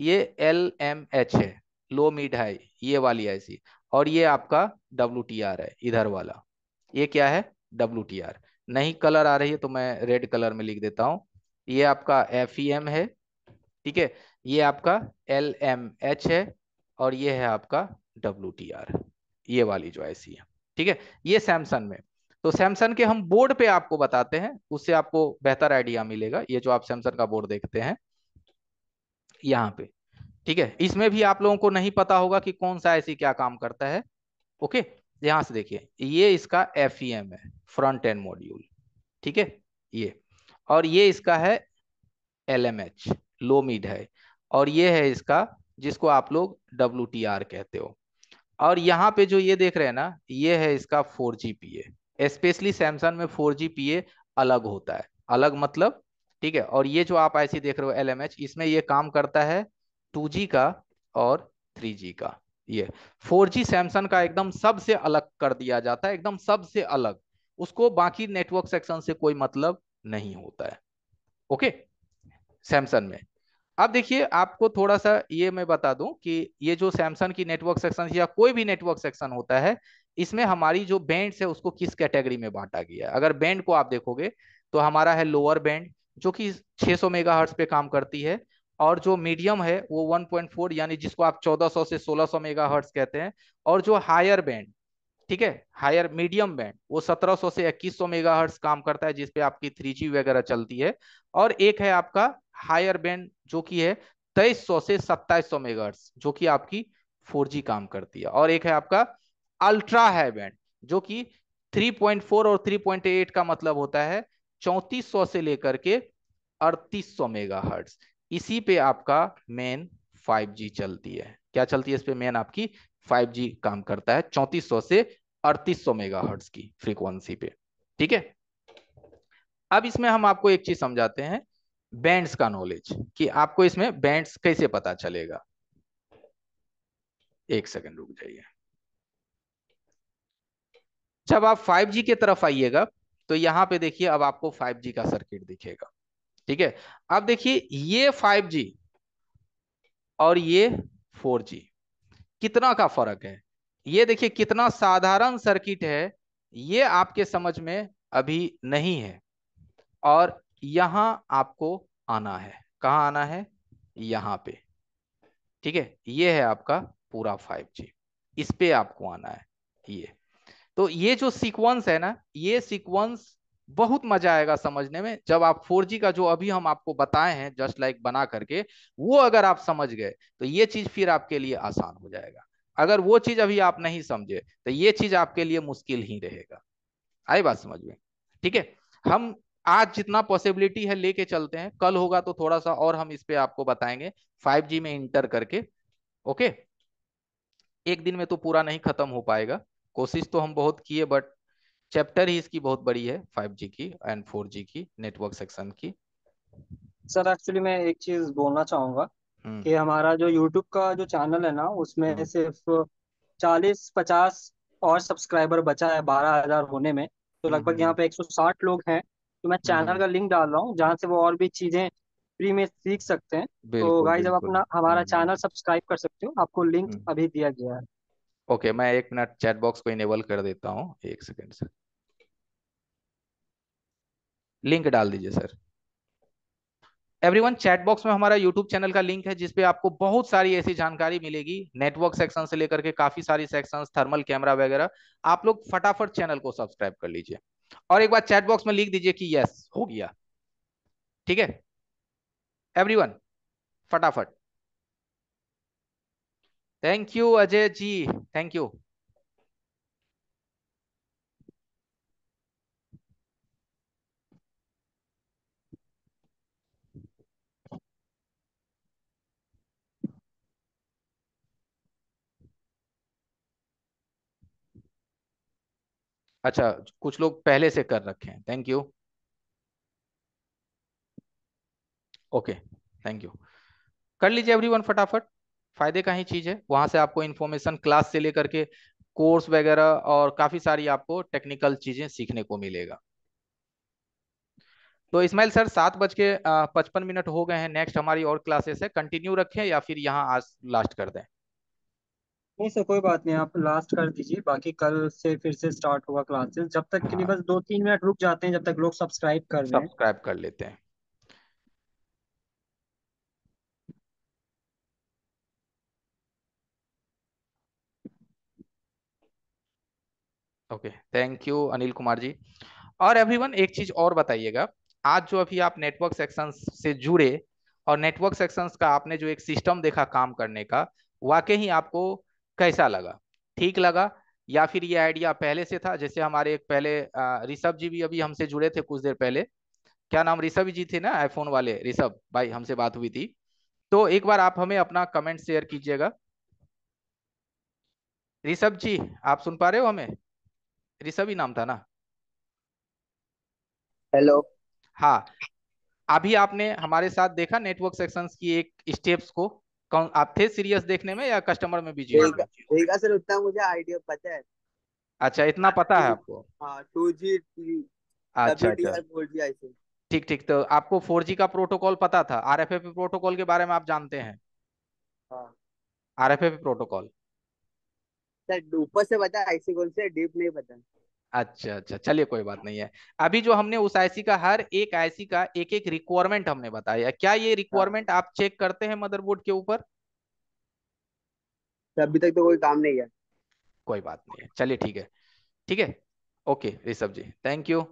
ये एल एम एच है लो मिड हाई ये वाली आईसी और ये आपका डब्ल्यू टी आर है इधर वाला ये क्या है डब्ल्यू टी आर नहीं कलर आ रही है तो मैं रेड कलर में लिख देता हूँ ये आपका एफ ई एम है ठीक है ये आपका एल एम एच है और ये है आपका डब्ल्यू टी आर ये वाली जो आईसी है ठीक है ये सैमसंग में तो सैमसंग के हम बोर्ड पे आपको बताते हैं उससे आपको बेहतर आइडिया मिलेगा ये जो आप सैमसंग का बोर्ड देखते हैं यहाँ पे ठीक है इसमें भी आप लोगों को नहीं पता होगा कि कौन सा ऐसी क्या काम करता है ओके यहां से देखिए ये इसका एफ ई एम है फ्रंट एंड मॉड्यूल ठीक है ये और ये इसका है L M H low mid है और ये है इसका जिसको आप लोग डब्ल्यू टी आर कहते हो और यहाँ पे जो ये देख रहे हैं ना ये है इसका four G P A specially Samsung में फोर जी पी ए अलग होता है अलग मतलब ठीक है और ये जो आप ऐसे देख रहे हो एल इसमें ये काम करता है टू का और थ्री का ये फोर जी सैमसंग का एकदम सबसे अलग कर दिया जाता है एकदम सबसे अलग उसको बाकी नेटवर्क सेक्शन से कोई मतलब नहीं होता है ओके सैमसंग में अब देखिए आपको थोड़ा सा ये मैं बता दूं कि ये जो सैमसंग की नेटवर्क सेक्शन या कोई भी नेटवर्क सेक्शन होता है इसमें हमारी जो बैंड है उसको किस कैटेगरी में बांटा गया है अगर बैंड को आप देखोगे तो हमारा है लोअर बैंड जो कि 600 मेगाहर्ट्ज पे काम करती है और जो मीडियम है वो 1.4 यानी जिसको आप 1400 से 1600 मेगाहर्ट्ज कहते हैं और जो हायर बैंड ठीक है हायर मीडियम बैंड वो 1700 से 2100 मेगाहर्ट्ज काम करता है जिसपे आपकी 3G वगैरह चलती है और एक है आपका हायर बैंड जो कि है 2300 से 2700 मेगाहर्ट्ज जो कि आपकी 4G काम करती है और एक है आपका अल्ट्रा हाई बैंड जो कि 3.4 और 3.8 का मतलब होता है 3400 से लेकर के 3800 मेगाहर्ट्ज इसी पे आपका मेन 5G चलती है क्या चलती है इस पे मेन आपकी 5G काम करता है 3400 से 3800 मेगाहर्ट्ज की फ्रीक्वेंसी पे ठीक है अब इसमें हम आपको एक चीज समझाते हैं बैंड्स का नॉलेज कि आपको इसमें बैंड्स कैसे पता चलेगा एक सेकंड रुक जाइए जब आप 5G की तरफ आइएगा तो यहां पे देखिए अब आपको 5G का सर्किट दिखेगा ठीक है अब देखिए ये 5G और ये 4G कितना का फर्क है ये देखिए कितना साधारण सर्किट है ये आपके समझ में अभी नहीं है और यहां आपको आना है कहाँ आना है यहां पे ठीक है ये है आपका पूरा 5G इस पे आपको आना है ये तो ये जो सीक्वेंस है ना ये सीक्वेंस बहुत मजा आएगा समझने में जब आप 4G का जो अभी हम आपको बताए हैं जस्ट लाइक बना करके वो अगर आप समझ गए तो ये चीज फिर आपके लिए आसान हो जाएगा अगर वो चीज अभी आप नहीं समझे तो ये चीज आपके लिए मुश्किल ही रहेगा आई बात समझ में ठीक है हम आज जितना पॉसिबिलिटी है लेके चलते हैं कल होगा तो थोड़ा सा और हम इस पे आपको बताएंगे 5G में इंटर करके ओके एक दिन में तो पूरा नहीं खत्म हो पाएगा कोशिश तो हम बहुत किए बट चैप्टर ही इसकी बहुत बड़ी है 5G की एंड 4G की नेटवर्क सेक्शन की सर एक्चुअली मैं एक चीज बोलना चाहूंगा हम्म। कि हमारा जो यूट्यूब का जो चैनल है ना उसमें हम्म।
सिर्फ चालीस पचास और सब्सक्राइबर बचा है बारह हजार होने में तो हम्म, लगभग यहाँ पे एक सौ साठ लोग हैं तो मैं चैनल का लिंक डाल रहा हूँ जहाँ से वो और भी चीजें फ्री
में सीख सकते हैं तो गाइस जब अपना
हमारा चैनल सब्सक्राइब कर सकते हो आपको लिंक अभी दिया गया है
ओके okay, मैं एक मिनट चैट बॉक्स को इनेबल कर देता हूँ एक सेकेंड सर लिंक डाल दीजिए सर एवरीवन चैट बॉक्स में हमारा यूट्यूब चैनल का लिंक है जिसपे आपको बहुत सारी ऐसी जानकारी मिलेगी नेटवर्क सेक्शन से लेकर के काफी सारी सेक्शन थर्मल कैमरा वगैरह आप लोग फटाफट चैनल को सब्सक्राइब कर लीजिए और एक बार चैट बॉक्स में लिख दीजिए कि यस हो गया ठीक है एवरी फटाफट thank you Ajay ji thank you अच्छा कुछ लोग पहले से कर रखे हैं thank you okay thank you कर लीजिए एवरीवन फटाफट फायदे का ही चीज है वहां से आपको इन्फॉर्मेशन क्लास से लेकर के कोर्स वगैरह और काफी सारी आपको टेक्निकल चीजें सीखने को मिलेगा तो इसमाइल सर सात बज के पचपन मिनट हो गए हैं नेक्स्ट हमारी और क्लासेस है कंटिन्यू रखें या फिर यहाँ आज लास्ट कर दें
नहीं सर कोई बात नहीं आप लास्ट कर दीजिए बाकी कल से फिर से स्टार्ट होगा क्लासेस जब तक हाँ। के लिए बस दो तीन मिनट रुक जाते हैं जब तक लोग सब्सक्राइब कर
सब्सक्राइब कर लेते हैं okay thank you Anil Kumar ji और एवरीवन एक चीज और बताइएगा आज जो अभी आप नेटवर्क सेक्शन से जुड़े और नेटवर्क सेक्शन का आपने जो एक सिस्टम देखा काम करने का वाकई ही आपको कैसा लगा ठीक लगा या फिर ये आइडिया पहले से था जैसे हमारे एक पहले ऋषभ जी भी अभी हमसे जुड़े थे कुछ देर पहले क्या नाम ऋषभ जी थे ना आईफोन वाले ऋषभ भाई हमसे बात हुई थी तो एक बार आप हमें अपना कमेंट शेयर कीजिएगा ऋषभ जी आप सुन पा रहे हो हमें ऋषभ ही नाम था ना हेलो हाँ अभी आपने हमारे साथ देखा नेटवर्क सेक्शंस की एक स्टेप्स को कौन आप थे सीरियस देखने में या कस्टमर में बिजी
सर उतना मुझे आइडिया पता है
अच्छा इतना हाँ, पता है आपको हाँ, अच्छा
अच्छा
ठीक ठीक तो आपको फोर जी का प्रोटोकॉल पता था आर एफ एफ प्रोटोकॉल के बारे में आप जानते हैं आर एफ प्रोटोकॉल
सर ऊपर से बता आईसी गोल से डीप नहीं बता
अच्छा अच्छा चलिए कोई बात नहीं है अभी जो हमने उस आईसी का हर एक आईसी का एक एक रिक्वायरमेंट हमने बताया क्या ये रिक्वायरमेंट हाँ। आप चेक करते हैं मदरबोर्ड के ऊपर तो अभी तक तो कोई काम नहीं है कोई बात नहीं है चलिए ठीक है ठीक है okay Rishabh ji thank you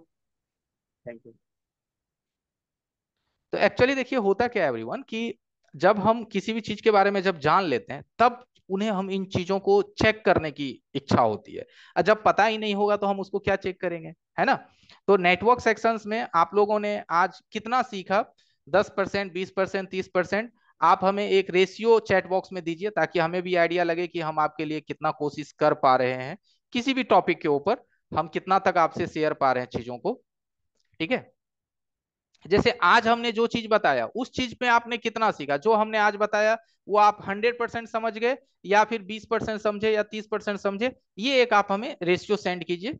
thank you तो एक्चुअली देखिए होता क्या है एवरीवन कि जब हम किसी भी चीज के बारे में जब जान लेते हैं तब उन्हें हम इन चीजों को चेक करने की इच्छा होती है जब पता ही नहीं होगा तो हम उसको क्या चेक करेंगे है ना तो नेटवर्क सेक्शंस में आप लोगों ने आज कितना सीखा दस परसेंट बीस परसेंट तीस परसेंट आप हमें एक रेशियो चैट बॉक्स में दीजिए ताकि हमें भी आइडिया लगे कि हम आपके लिए कितना कोशिश कर पा रहे हैं किसी भी टॉपिक के ऊपर हम कितना तक आपसे शेयर पा रहे हैं चीजों को ठीक है जैसे आज हमने जो चीज बताया उस चीज पे आपने कितना सीखा जो हमने आज बताया वो आप 100 परसेंट समझ गए या फिर 20 परसेंट समझे या 30 परसेंट समझे ये एक आप हमें रेशियो सेंड कीजिए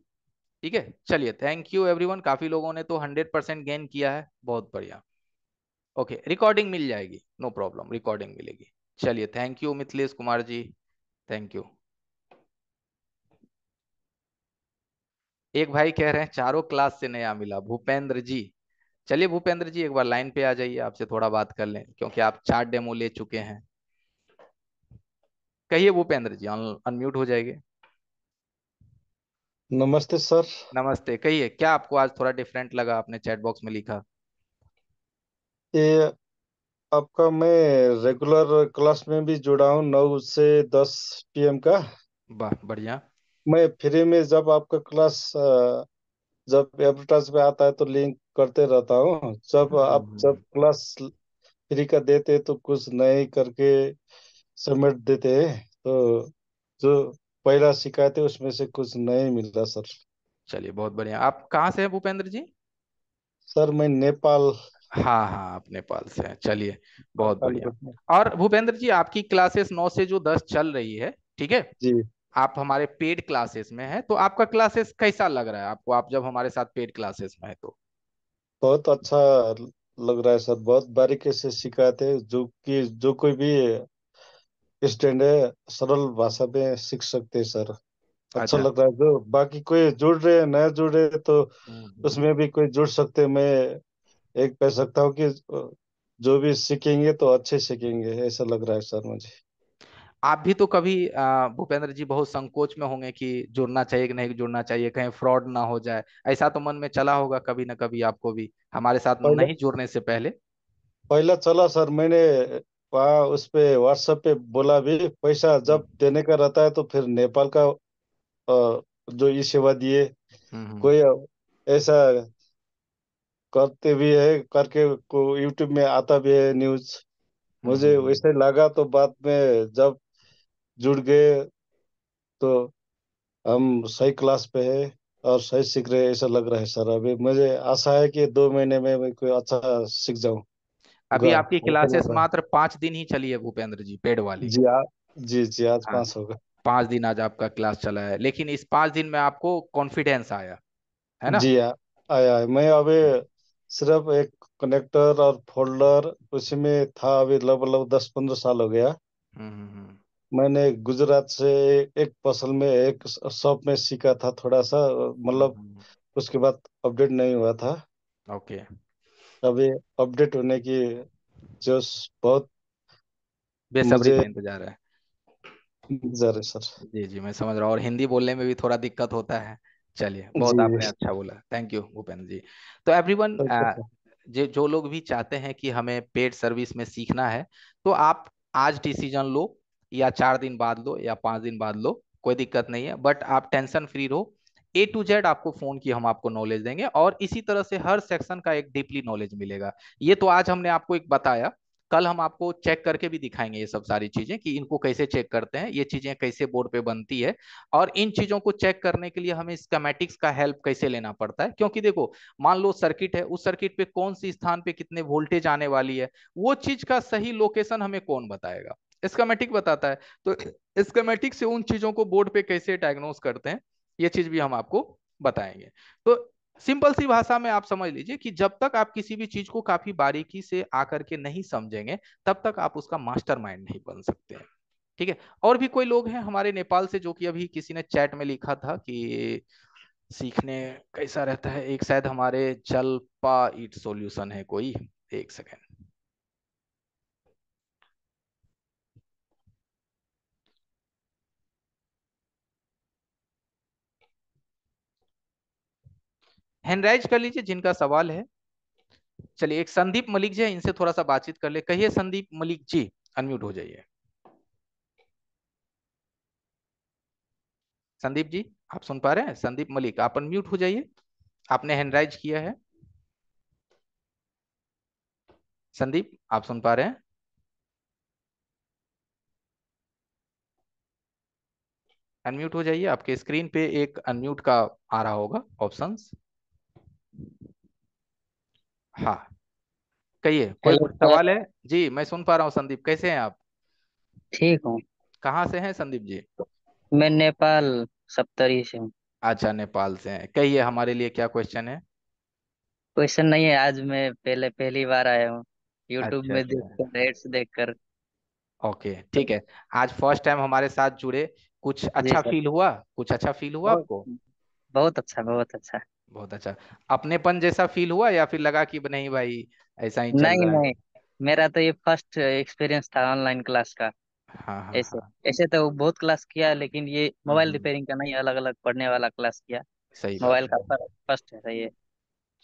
ठीक है चलिए थैंक यू एवरीवन काफी लोगों ने तो 100 परसेंट गेन किया है बहुत बढ़िया ओके रिकॉर्डिंग मिल जाएगी नो प्रॉब्लम रिकॉर्डिंग मिलेगी चलिए thank you Mithilesh Kumar ji thank you एक भाई कह रहे हैं चारों क्लास से नया मिला भूपेंद्र जी चलिए भूपेंद्र जी एक बार लाइन पे आ जाइए आपसे थोड़ा बात कर लें क्योंकि आप चार डेमो ले चुके हैं कहिए भूपेंद्र जी अनम्यूट हो जाएंगे नमस्ते सर नमस्ते कहिए क्या आपको आज थोड़ा डिफरेंट लगा आपने चैट बॉक्स में लिखा
ये आपका मैं रेगुलर क्लास में भी जुड़ा हूँ नौ से दस पीएम का बढ़िया मैं फ्री में जब आपका क्लास जब एडवर्टाइज में आता है तो लिंक करते रहता हूँ जब हम्म, आप हम्म, जब क्लास हम्म। फ्री का देते तो कुछ नए करके सबमिट देते तो जो पहला शिकायत है उसमें से कुछ नहीं मिलता सर चलिए बहुत बढ़िया आप कहाँ से हैं भूपेंद्र जी सर मैं नेपाल हाँ हाँ आप नेपाल से हैं चलिए बहुत बढ़िया
और भूपेंद्र जी आपकी क्लासेस नौ से जो दस चल रही है
ठीक है जी
आप हमारे पेड क्लासेस में है तो आपका क्लासेस कैसा लग रहा है आपको आप जब हमारे साथ पेड क्लासेस में है तो
बहुत अच्छा लग रहा है सर बहुत बारीकी से सिखाते हैं जो कि जो कोई भी स्टूडेंट है सरल भाषा में सीख सकते हैं सर अच्छा, अच्छा लग रहा है जो बाकी कोई जुड़ रहे हैं नया जुड़ रहे हैं तो हम्म, हम्म। उसमें भी कोई जुड़ सकते मैं एक कह सकता हूँ कि जो भी सीखेंगे तो अच्छे सीखेंगे ऐसा लग रहा है सर मुझे आप भी तो कभी
भूपेंद्र जी बहुत संकोच में होंगे कि जुड़ना चाहिए कि नहीं जुड़ना चाहिए कहीं फ्रॉड ना हो जाए ऐसा तो मन में चला होगा कभी ना कभी आपको भी हमारे साथ में नहीं जुड़ने से पहले
पहला चला सर मैंने वहाँ उस पे व्हाट्सएप पे बोला भी पैसा जब देने का रहता है तो फिर नेपाल का जो ई सेवा दिए हम्म, हम्म। कोई ऐसा करते भी है करके को यूट्यूब में आता भी है न्यूज हम्म, मुझे वैसे लगा तो बाद में जब जुड़ गए तो हम सही क्लास पे है और सही सीख रहे ऐसा लग रहा है सर अभी मुझे आशा है कि दो महीने में मैं कोई अच्छा सीख जाऊं अभी आपकी क्लासेस मात्र
पांच दिन ही चली है भूपेंद्र जी पेड वाली जी आ, जी जी आज हाँ। पांच होगा पांच दिन आज आपका क्लास चला है लेकिन इस पांच दिन में आपको कॉन्फिडेंस आया है ना जी आ,
आया है मैं अभी सिर्फ एक कनेक्टर और फोल्डर उसी में था अभी लगभग लगभग दस पंद्रह साल हो गया हम्म, हम्म, हम्म। मैंने गुजरात से एक फसल में एक शॉप में सीखा था थोड़ा सा मतलब हम्म। उसके बाद अपडेट नहीं हुआ था ओके अभी अपडेट होने की जो बहुत बेसब्री मुझे का इंतजार है
इंतजार है सर जी जी मैं समझ रहा हूँ और हिंदी बोलने में भी थोड़ा दिक्कत होता है चलिए बहुत जी आपने अच्छा बोला तो थैंक यू भूपेन्द्र जी तो एवरीवन जो जो लोग भी चाहते हैं कि हमें पेड सर्विस में सीखना है तो आप आज डिसीजन लो या चार दिन बाद लो या पांच दिन बाद लो कोई दिक्कत नहीं है बट आप टेंशन फ्री रहो ए टू जेड आपको फोन की हम आपको नॉलेज देंगे और इसी तरह से हर सेक्शन का एक डीपली नॉलेज मिलेगा ये तो आज हमने आपको एक बताया कल हम आपको चेक करके भी दिखाएंगे ये सब सारी चीजें कि इनको कैसे चेक करते हैं ये चीजें कैसे बोर्ड पे बनती है और इन चीजों को चेक करने के लिए हमें स्कैमेटिक्स का हेल्प कैसे लेना पड़ता है क्योंकि देखो मान लो सर्किट है उस सर्किट पे कौन सी स्थान पे कितने वोल्टेज आने वाली है वो चीज का सही लोकेशन हमें कौन बताएगा स्कमेटिक बताता है तो स्कमेटिक से उन चीजों को बोर्ड पे कैसे डायग्नोज करते हैं ये चीज भी हम आपको बताएंगे तो सिंपल सी भाषा में आप समझ लीजिए कि जब तक आप किसी भी चीज को काफी बारीकी से आकर के नहीं समझेंगे तब तक आप उसका मास्टरमाइंड नहीं बन सकते हैं ठीक है और भी कोई लोग हैं हमारे नेपाल से जो कि अभी किसी ने चैट में लिखा था कि सीखने कैसा रहता है एक शायद हमारे जलपा इट सॉल्यूशन है कोई एक सेकेंड हैंडराइज कर लीजिए जिनका सवाल है चलिए एक संदीप मलिक जी इनसे थोड़ा सा बातचीत कर ले कहिए संदीप मलिक जी अनम्यूट हो जाइए संदीप जी आप सुन पा रहे हैं संदीप मलिक आप अनम्यूट हो जाइए आपने हैंडराइज किया है संदीप आप सुन पा रहे हैं अनम्यूट हो जाइए आपके स्क्रीन पे एक अनम्यूट का आ रहा होगा ऑप्शंस हाँ कहिए कोई सवाल है जी मैं सुन पा रहा हूँ संदीप कैसे हैं आप ठीक हूँ कहाँ से हैं संदीप जी मैं नेपाल सप्तरी से हूँ अच्छा नेपाल से हैं कहिए हमारे लिए क्या क्वेश्चन है क्वेश्चन नहीं है आज मैं पहले पहली बार आया हूँ यूट्यूब अच्छा में अच्छा। देखकर रेट्स देखकर ओके ठीक है आज फर्स्ट टाइम हमारे साथ जुड़े कुछ अच्छा फील हुआ कुछ अच्छा फील हुआ आपको बहुत अच्छा बहुत अच्छा बहुत अच्छा अपनेपन जैसा फील हुआ या फिर लगा कि नहीं भाई ऐसा ही चल नहीं रहा है नहीं मेरा तो ये फर्स्ट एक्सपीरियंस था ऑनलाइन क्लास का हाँ, हाँ, ऐसे हाँ। ऐसे तो बहुत क्लास
किया लेकिन ये मोबाइल हम्म। रिपेयरिंग का नहीं अलग अलग पढ़ने वाला क्लास किया सही बात मोबाइल है का फर्स्ट
है ये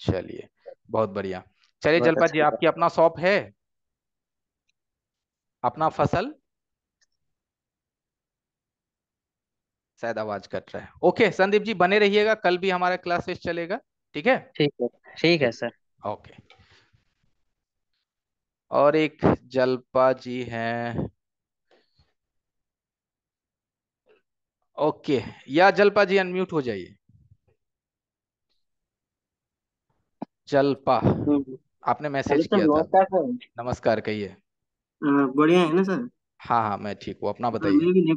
चलिए बहुत बढ़िया चलिए बहुत जलपत जी अच्छा आपकी अपना शॉप है अपना फसल शायद आवाज कट रहा है ओके संदीप जी बने रहिएगा कल भी हमारा क्लासेस चलेगा ठीक है ठीक है ठीक है सर ओके और एक जलपा जी है ओके या जलपा जी अनम्यूट हो जाइए जलपा आपने मैसेज किया था नमस्कार कहिए बढ़िया है ना सर हाँ हाँ मैं ठीक हूँ अपना बताइए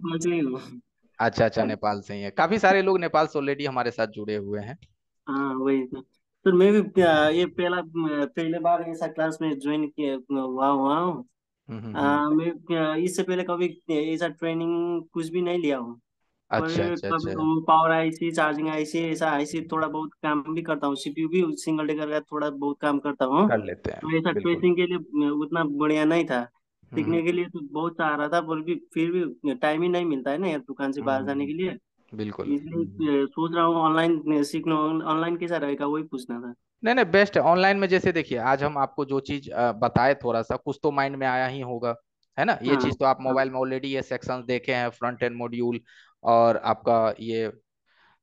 अच्छा अच्छा हाँ। नेपाल से ही है काफी सारे लोग नेपाल से ऑलरेडी हमारे साथ जुड़े हुए हैं हाँ वही तो, तो मैं भी
ये पहला पहले बार ऐसा क्लास में ज्वाइन किया हुआ हुआ हूँ हम्म, हम्म, हम्म। इससे पहले कभी ऐसा ट्रेनिंग कुछ भी नहीं लिया हूँ अच्छा अच्छा अच्छा पावर आईसी चार्जिंग आईसी ऐसा आईसी थोड़ा बहुत काम भी करता हूँ सीपीयू भी सिंगल डेकर का थोड़ा बहुत काम करता हूँ कर लेते हैं तो ऐसा ट्रेसिंग के लिए उतना बढ़िया नहीं था हम्म। सीखने के लिए तो बहुत चाह रहा था पर भी फिर भी टाइम ही नहीं मिलता है ना यार दुकान से बाहर जाने हम्म। के लिए बिल्कुल इसलिए हम्म। सोच रहा हूँ ऑनलाइन सीखना ऑनलाइन कैसा रहेगा वही पूछना था
नहीं नहीं बेस्ट है ऑनलाइन में जैसे देखिए आज हम आपको जो चीज बताए थोड़ा सा कुछ तो माइंड में आया ही होगा है ना ये चीज हाँ। तो आप हाँ। मोबाइल में ऑलरेडी ये सेक्शंस देखे हैं फ्रंट एंड मॉड्यूल और आपका ये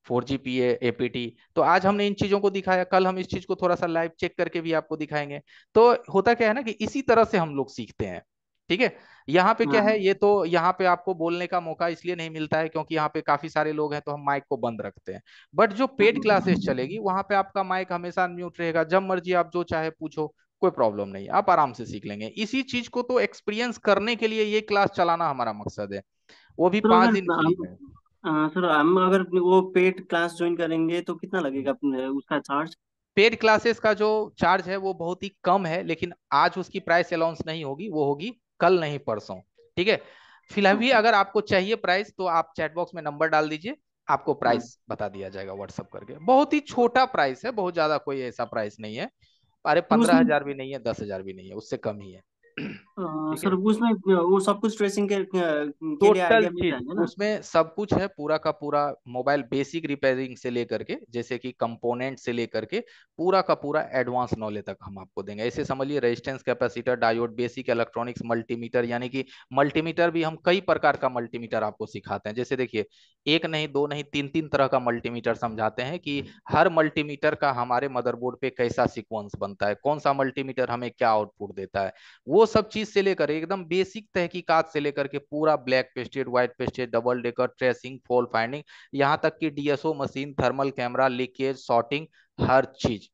फोर जी पी एपीटी तो आज हमने इन चीजों को दिखाया कल हम इस चीज को थोड़ा सा लाइव चेक करके भी आपको दिखाएंगे तो होता क्या है ना कि इसी तरह से हम लोग सीखते हैं ठीक है यहाँ पे क्या हाँ। है ये तो यहाँ पे आपको बोलने का मौका इसलिए नहीं मिलता है क्योंकि यहाँ पे काफी सारे लोग हैं तो हम माइक को बंद रखते हैं बट जो पेड हाँ। क्लासेस चलेगी वहां पे आपका माइक हमेशा म्यूट रहेगा जब मर्जी आप जो चाहे पूछो कोई प्रॉब्लम नहीं आप आराम से सीख लेंगे इसी चीज को तो एक्सपीरियंस करने के लिए ये क्लास चलाना हमारा मकसद है वो भी पांच दिन सर हम अगर वो पेड क्लास ज्वाइन करेंगे तो कितना लगेगा उसका चार्ज पेड क्लासेस का जो चार्ज है वो बहुत ही कम है लेकिन आज उसकी प्राइस अलाउंस नहीं होगी वो होगी कल नहीं परसों ठीक है फिलहाल हाँ। भी अगर आपको चाहिए प्राइस तो आप चैट बॉक्स में नंबर डाल दीजिए आपको प्राइस हाँ। बता दिया जाएगा व्हाट्सअप करके बहुत ही छोटा प्राइस है बहुत ज्यादा कोई ऐसा प्राइस नहीं है अरे पंद्रह हजार भी नहीं है दस हजार भी नहीं है उससे कम ही है
हाँ, सर उसमें वो सब कुछ ट्रेसिंग के, टोटल उसमें
सब कुछ है पूरा का पूरा मोबाइल बेसिक रिपेयरिंग से लेकर के जैसे कि कंपोनेंट से लेकर के पूरा का पूरा एडवांस नॉलेज तक हम आपको देंगे ऐसे समझिए resistance capacitor diode basic electronics multimeter यानी कि मल्टीमीटर भी हम कई प्रकार का मल्टीमीटर आपको सिखाते हैं जैसे देखिए एक नहीं दो नहीं तीन तीन तरह का मल्टीमीटर समझाते हैं कि हर मल्टीमीटर का हमारे मदरबोर्ड पे कैसा सिक्वेंस बनता है कौन सा मल्टीमीटर हमें क्या आउटपुट देता है वो सब चीज चीज से लेकर एकदम बेसिक तहकीकात से लेकर के पूरा black pasted white pasted double decker tracing fall finding यहाँ तक कि DSO machine thermal camera leakage shorting हर चीज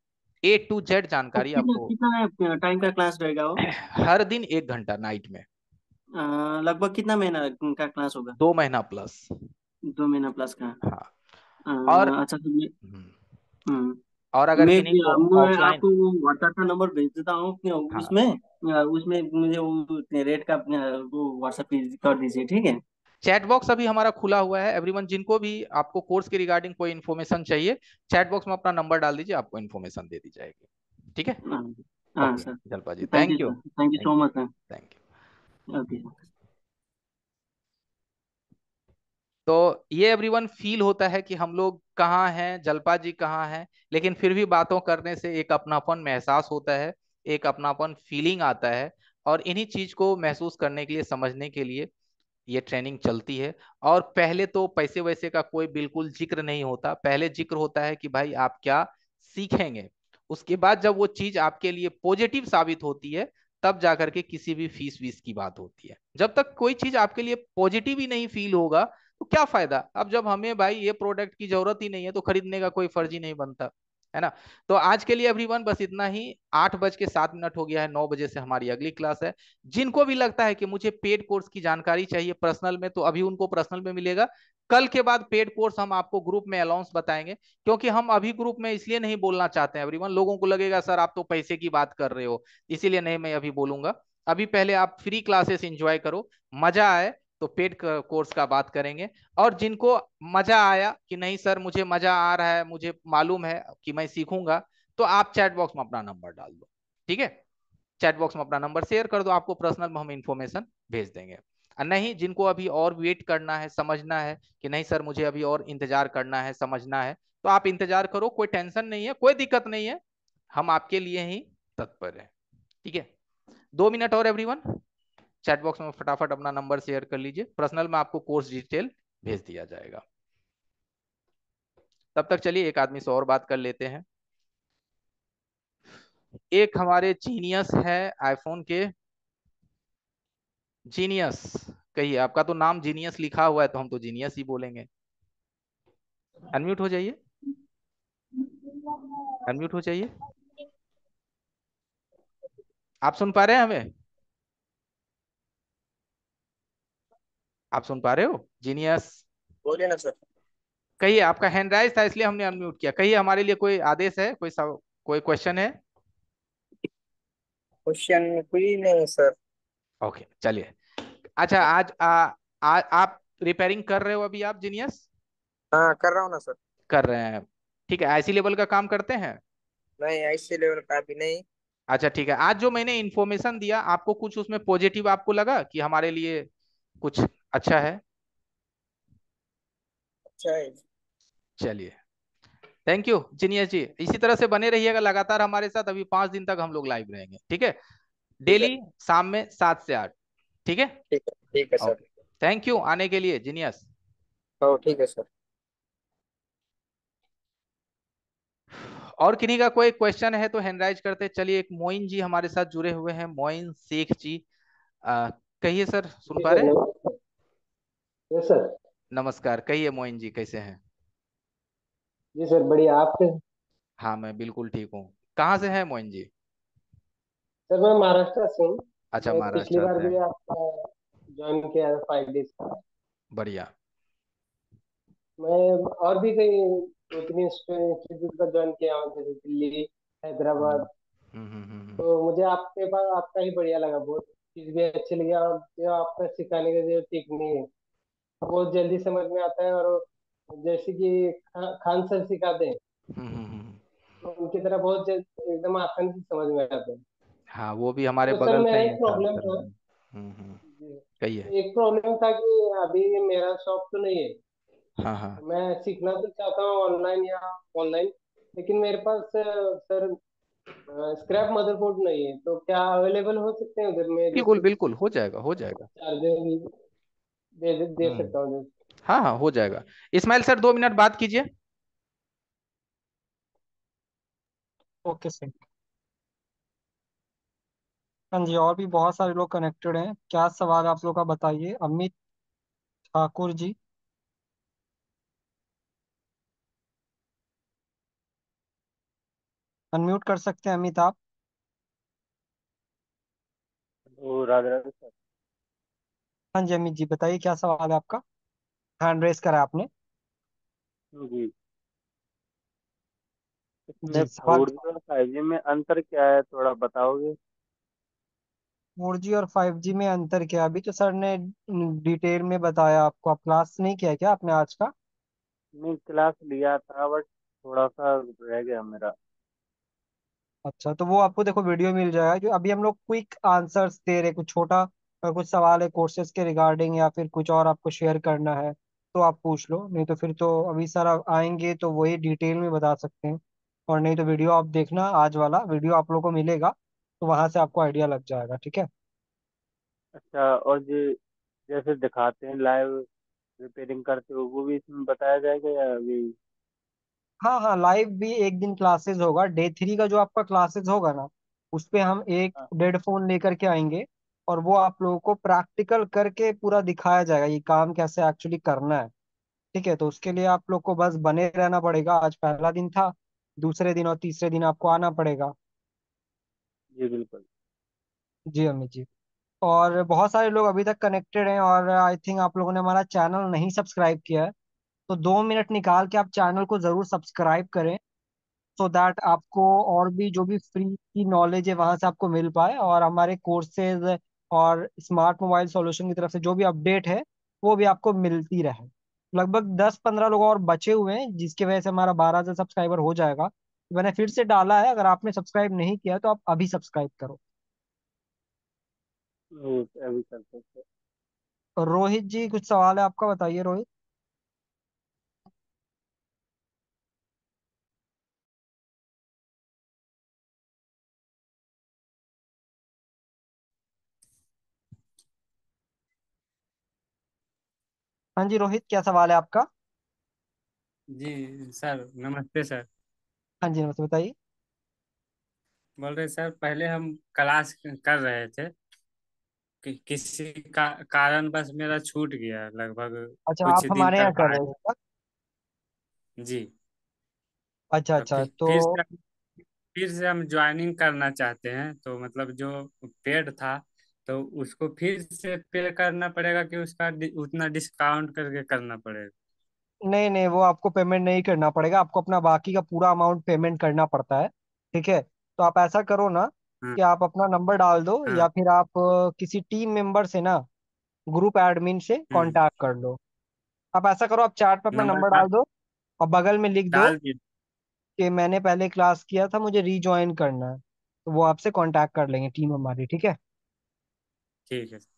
ए टू जेड जानकारी आपको टाइम का क्लास रहेगा हर दिन एक घंटा नाइट में लगभग कितना महीना का क्लास होगा दो महीना प्लस
दो महीना प्लस का हाँ और अच्छा
तो
और अगर मैं, मैं आपको व्हाट्सएप का नंबर भेज देता हूँ हाँ। उसमें उसमें मुझे वो रेट का वो व्हाट्सएप कर दीजिए ठीक है
चैट बॉक्स अभी हमारा खुला हुआ है एवरीवन जिनको भी आपको कोर्स के रिगार्डिंग कोई इन्फॉर्मेशन चाहिए चैट बॉक्स में अपना नंबर डाल दीजिए आपको इन्फॉर्मेशन दे दी जाएगी ठीक है हाँ, हाँ sir Jalpa ji thank you thank you so much sir thank you okay तो ये एवरीवन फील होता है कि हम लोग कहाँ है जलपा जी कहाँ हैं लेकिन फिर भी बातों करने से एक अपनापन महसास होता है एक अपनापन फीलिंग आता है और इन्हीं चीज को महसूस करने के लिए समझने के लिए ये ट्रेनिंग चलती है और पहले तो पैसे वैसे का कोई बिल्कुल जिक्र नहीं होता पहले जिक्र होता है कि भाई आप क्या सीखेंगे उसके बाद जब वो चीज आपके लिए पॉजिटिव साबित होती है तब जाकर के किसी भी फीस वीस की बात होती है जब तक कोई चीज आपके लिए पॉजिटिव ही नहीं फील होगा तो क्या फायदा अब जब हमें भाई ये प्रोडक्ट की जरूरत ही नहीं है तो खरीदने का कोई फर्ज ही नहीं बनता है ना तो आज के लिए एवरीवन बस इतना ही आठ बज के सात मिनट हो गया है नौ बजे से हमारी अगली क्लास है जिनको भी लगता है कि मुझे पेड कोर्स की जानकारी चाहिए पर्सनल में तो अभी उनको पर्सनल में मिलेगा कल के बाद पेड कोर्स हम आपको ग्रुप में अलाउंस बताएंगे क्योंकि हम अभी ग्रुप में इसलिए नहीं बोलना चाहते हैं एवरीवन लोगों को लगेगा सर आप तो पैसे की बात कर रहे हो इसीलिए नहीं मैं अभी बोलूंगा अभी पहले आप फ्री क्लासेस इंजॉय करो मजा आए तो पेड कोर्स का बात करेंगे और जिनको मजा आया कि नहीं सर मुझे मजा आ रहा है मुझे मालूम है कि मैं सीखूंगा तो आप चैट बॉक्स में अपना नंबर डाल दो ठीक है चैट बॉक्स में अपना नंबर शेयर कर दो आपको पर्सनल में हम इन्फॉर्मेशन भेज देंगे नहीं जिनको अभी और वेट करना है समझना है कि नहीं सर मुझे अभी और इंतजार करना है समझना है तो आप इंतजार करो कोई टेंशन नहीं है कोई दिक्कत नहीं है हम आपके लिए ही तत्पर हैं ठीक है दो मिनट और एवरीवन चैट बॉक्स में फटाफट अपना नंबर शेयर कर लीजिए पर्सनल में आपको कोर्स डिटेल भेज दिया जाएगा तब तक चलिए एक आदमी से और बात कर लेते हैं एक हमारे जीनियस है आईफोन के जीनियस कहिए आपका तो नाम जीनियस लिखा हुआ है तो हम तो जीनियस ही बोलेंगे अनम्यूट हो जाइए अनम्यूट हो जाइए आप सुन पा रहे हैं हमें आप सुन पा रहे हो जीनियस बोलिए ना सर कहिए आपका हैंड राइज था इसलिए हमने अनम्यूट किया कहिए हमारे लिए कोई आदेश है कोई सब, कोई क्वेश्चन है
क्वेश्चन कोई नहीं सर
ओके चलिए अच्छा आज आ, आ, आप रिपेयरिंग कर रहे हो अभी आप जीनियस हाँ कर रहा हूँ ना सर कर रहे हैं ठीक है आईसी लेवल का काम करते हैं
नहीं आईसी लेवल का भी नहीं
अच्छा ठीक है आज जो मैंने इन्फॉर्मेशन दिया आपको कुछ उसमें पॉजिटिव आपको लगा कि हमारे लिए कुछ अच्छा है अच्छा चलिए थैंक यू जिनिया जी इसी तरह से बने रहिएगा लगातार हमारे साथ अभी पांच दिन तक हम लोग लाइव रहेंगे ठीक है डेली शाम में सात से आठ ठीक है ठीक है ठीक है सर थैंक यू आने के लिए जीनियस ठीक है सर और किन्हीं का कोई क्वेश्चन है तो हैंडराइज करते चलिए एक मोइन जी हमारे साथ जुड़े हुए हैं मोइन शेख जी कहिए सर सुन पा रहे हैं यस सर नमस्कार कहिए मोइन जी कैसे हैं जी सर बढ़िया आप कैसे हाँ मैं बिल्कुल ठीक हूँ कहाँ से हैं मोइन जी
सर मैं महाराष्ट्र से हूँ
अच्छा मैं पिछली बार से भी
आपका ज्वाइन किया है फाइव डेज का बढ़िया मैं और भी कई दो तीन इंस्टीट्यूट का ज्वाइन किया हूँ जैसे दिल्ली हैदराबाद
हम्म, हम्म, हम्म,
तो मुझे आपके पास आपका ही बढ़िया लगा बहुत चीज भी अच्छी लगी और जो आपका सिखाने का जो टेक्निक है बहुत जल्दी समझ में आता है और जैसे कि खान सर सिखाते हैं हम्म, हम्म, हम्म। तो उनकी तरह बहुत एकदम आसान से समझ में आते हैं
हाँ वो भी हमारे तो बगल में एक प्रॉब्लम था कहिए
एक प्रॉब्लम था कि अभी मेरा शॉप तो नहीं है हाँ हाँ मैं सीखना तो चाहता हूँ ऑनलाइन या ऑनलाइन लेकिन मेरे पास सर स्क्रैप मदरबोर्ड नहीं है तो क्या अवेलेबल हो सकते हैं उधर में बिल्कुल
बिल्कुल हो जाएगा हो जाएगा
चार्जर दे दे, हम्म। दे सकता हूँ
हाँ हाँ हो जाएगा इस्माइल सर दो मिनट बात कीजिए ओके सर हाँ जी और भी बहुत सारे
लोग कनेक्टेड हैं क्या सवाल आप लोग का बताइए अमित ठाकुर जी अनम्यूट कर सकते हैं अमित आप
राधे राधे सर
हाँ जी अमित जी बताइए क्या सवाल है आपका हैंड रेस करा आपने हाँ जी जी सवाल फोर जी
और फाइव जी में अंतर क्या है थोड़ा बताओगे
फोर जी और फाइव जी में अंतर क्या अभी तो सर ने डिटेल में बताया आपको आप क्लास नहीं किया क्या आपने आज का
मैं क्लास लिया था बट थोड़ा सा रह गया मेरा
अच्छा तो वो आपको देखो वीडियो मिल जाएगा जो अभी हम लोग क्विक आंसर्स दे रहे कुछ छोटा अगर कुछ सवाल है कोर्सेज के रिगार्डिंग या फिर कुछ और आपको शेयर करना है तो आप पूछ लो नहीं तो फिर तो अभी सर आएंगे तो वही डिटेल में बता सकते हैं और नहीं तो वीडियो आप देखना आज वाला वीडियो आप लोगों को मिलेगा तो वहां से आपको आइडिया लग जाएगा ठीक है
अच्छा और जी जैसे दिखाते हैं लाइव रिपेयरिंग करते हो वो भी इसमें बताया जाएगा या अभी
हाँ हाँ लाइव भी एक दिन क्लासेस होगा डे थ्री का जो आपका क्लासेस होगा ना उस पे हम एक डेड हाँ। फोन लेकर के आएंगे और वो आप लोगों को प्रैक्टिकल करके पूरा दिखाया जाएगा ये काम कैसे एक्चुअली करना है ठीक है तो उसके लिए आप लोग को बस बने रहना पड़ेगा आज पहला दिन था दूसरे दिन और तीसरे दिन आपको आना पड़ेगा जी बिल्कुल जी अमित जी और बहुत सारे लोग अभी तक कनेक्टेड हैं और आई थिंक आप लोगों ने हमारा चैनल नहीं सब्सक्राइब किया है तो दो मिनट निकाल के आप चैनल को ज़रूर सब्सक्राइब करें सो so दैट आपको और भी जो भी फ्री की नॉलेज है वहां से आपको मिल पाए और हमारे कोर्सेज और स्मार्ट मोबाइल सॉल्यूशन की तरफ से जो भी अपडेट है वो भी आपको मिलती रहे लगभग दस पंद्रह लोग और बचे हुए हैं जिसकी वजह से हमारा बारह हजार सब्सक्राइबर हो जाएगा मैंने फिर से डाला है अगर आपने सब्सक्राइब नहीं किया तो आप अभी सब्सक्राइब करो
अभी
रोहित जी कुछ सवाल है आपका बताइए रोहित हाँ जी रोहित क्या सवाल है आपका
जी सर नमस्ते सर
हाँ जी नमस्ते बताइए
बोल रहे सर पहले हम क्लास कर रहे थे कि, किसी का कारण बस मेरा छूट गया लगभग अच्छा कुछ आप दिन हमारे यहाँ तक कर रहे हो क्या? जी
अच्छा तो अच्छा फिर तो
से फिर से हम ज्वाइनिंग करना चाहते हैं तो मतलब जो पेड था तो उसको फिर से पे करना पड़ेगा कि उसका उतना डिस्काउंट करके करना पड़ेगा
नहीं नहीं वो आपको पेमेंट नहीं करना पड़ेगा आपको अपना बाकी का पूरा अमाउंट पेमेंट करना पड़ता है ठीक है तो आप ऐसा करो ना हाँ। कि आप अपना नंबर डाल दो हाँ। या फिर आप किसी टीम मेंबर से ना ग्रुप एडमिन से कांटेक्ट हाँ। कर लो आप ऐसा करो आप चार्ट पे अपना नंबर डाल दो और बगल में लिख दो कि मैंने पहले क्लास किया था मुझे रीज्वाइन करना है तो वो आपसे कांटेक्ट कर लेंगे टीम हमारी ठीक है
Sí, sí.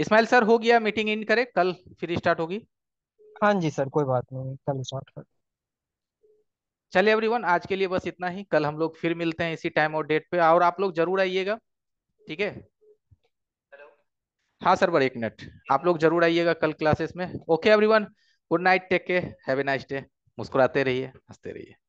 इस्माइल सर हो गया मीटिंग इन करे कल फिर स्टार्ट होगी
हाँ जी सर कोई बात नहीं कल स्टार्ट कर
चलिए एवरीवन आज के लिए बस इतना ही कल हम लोग फिर मिलते हैं इसी टाइम और डेट पे और आप लोग जरूर आइएगा ठीक है हाँ सर बड़े एक मिनट आप लोग जरूर आइएगा कल क्लासेस में okay everyone good night take care have a nice day मुस्कुराते रहिए हंसते रहिए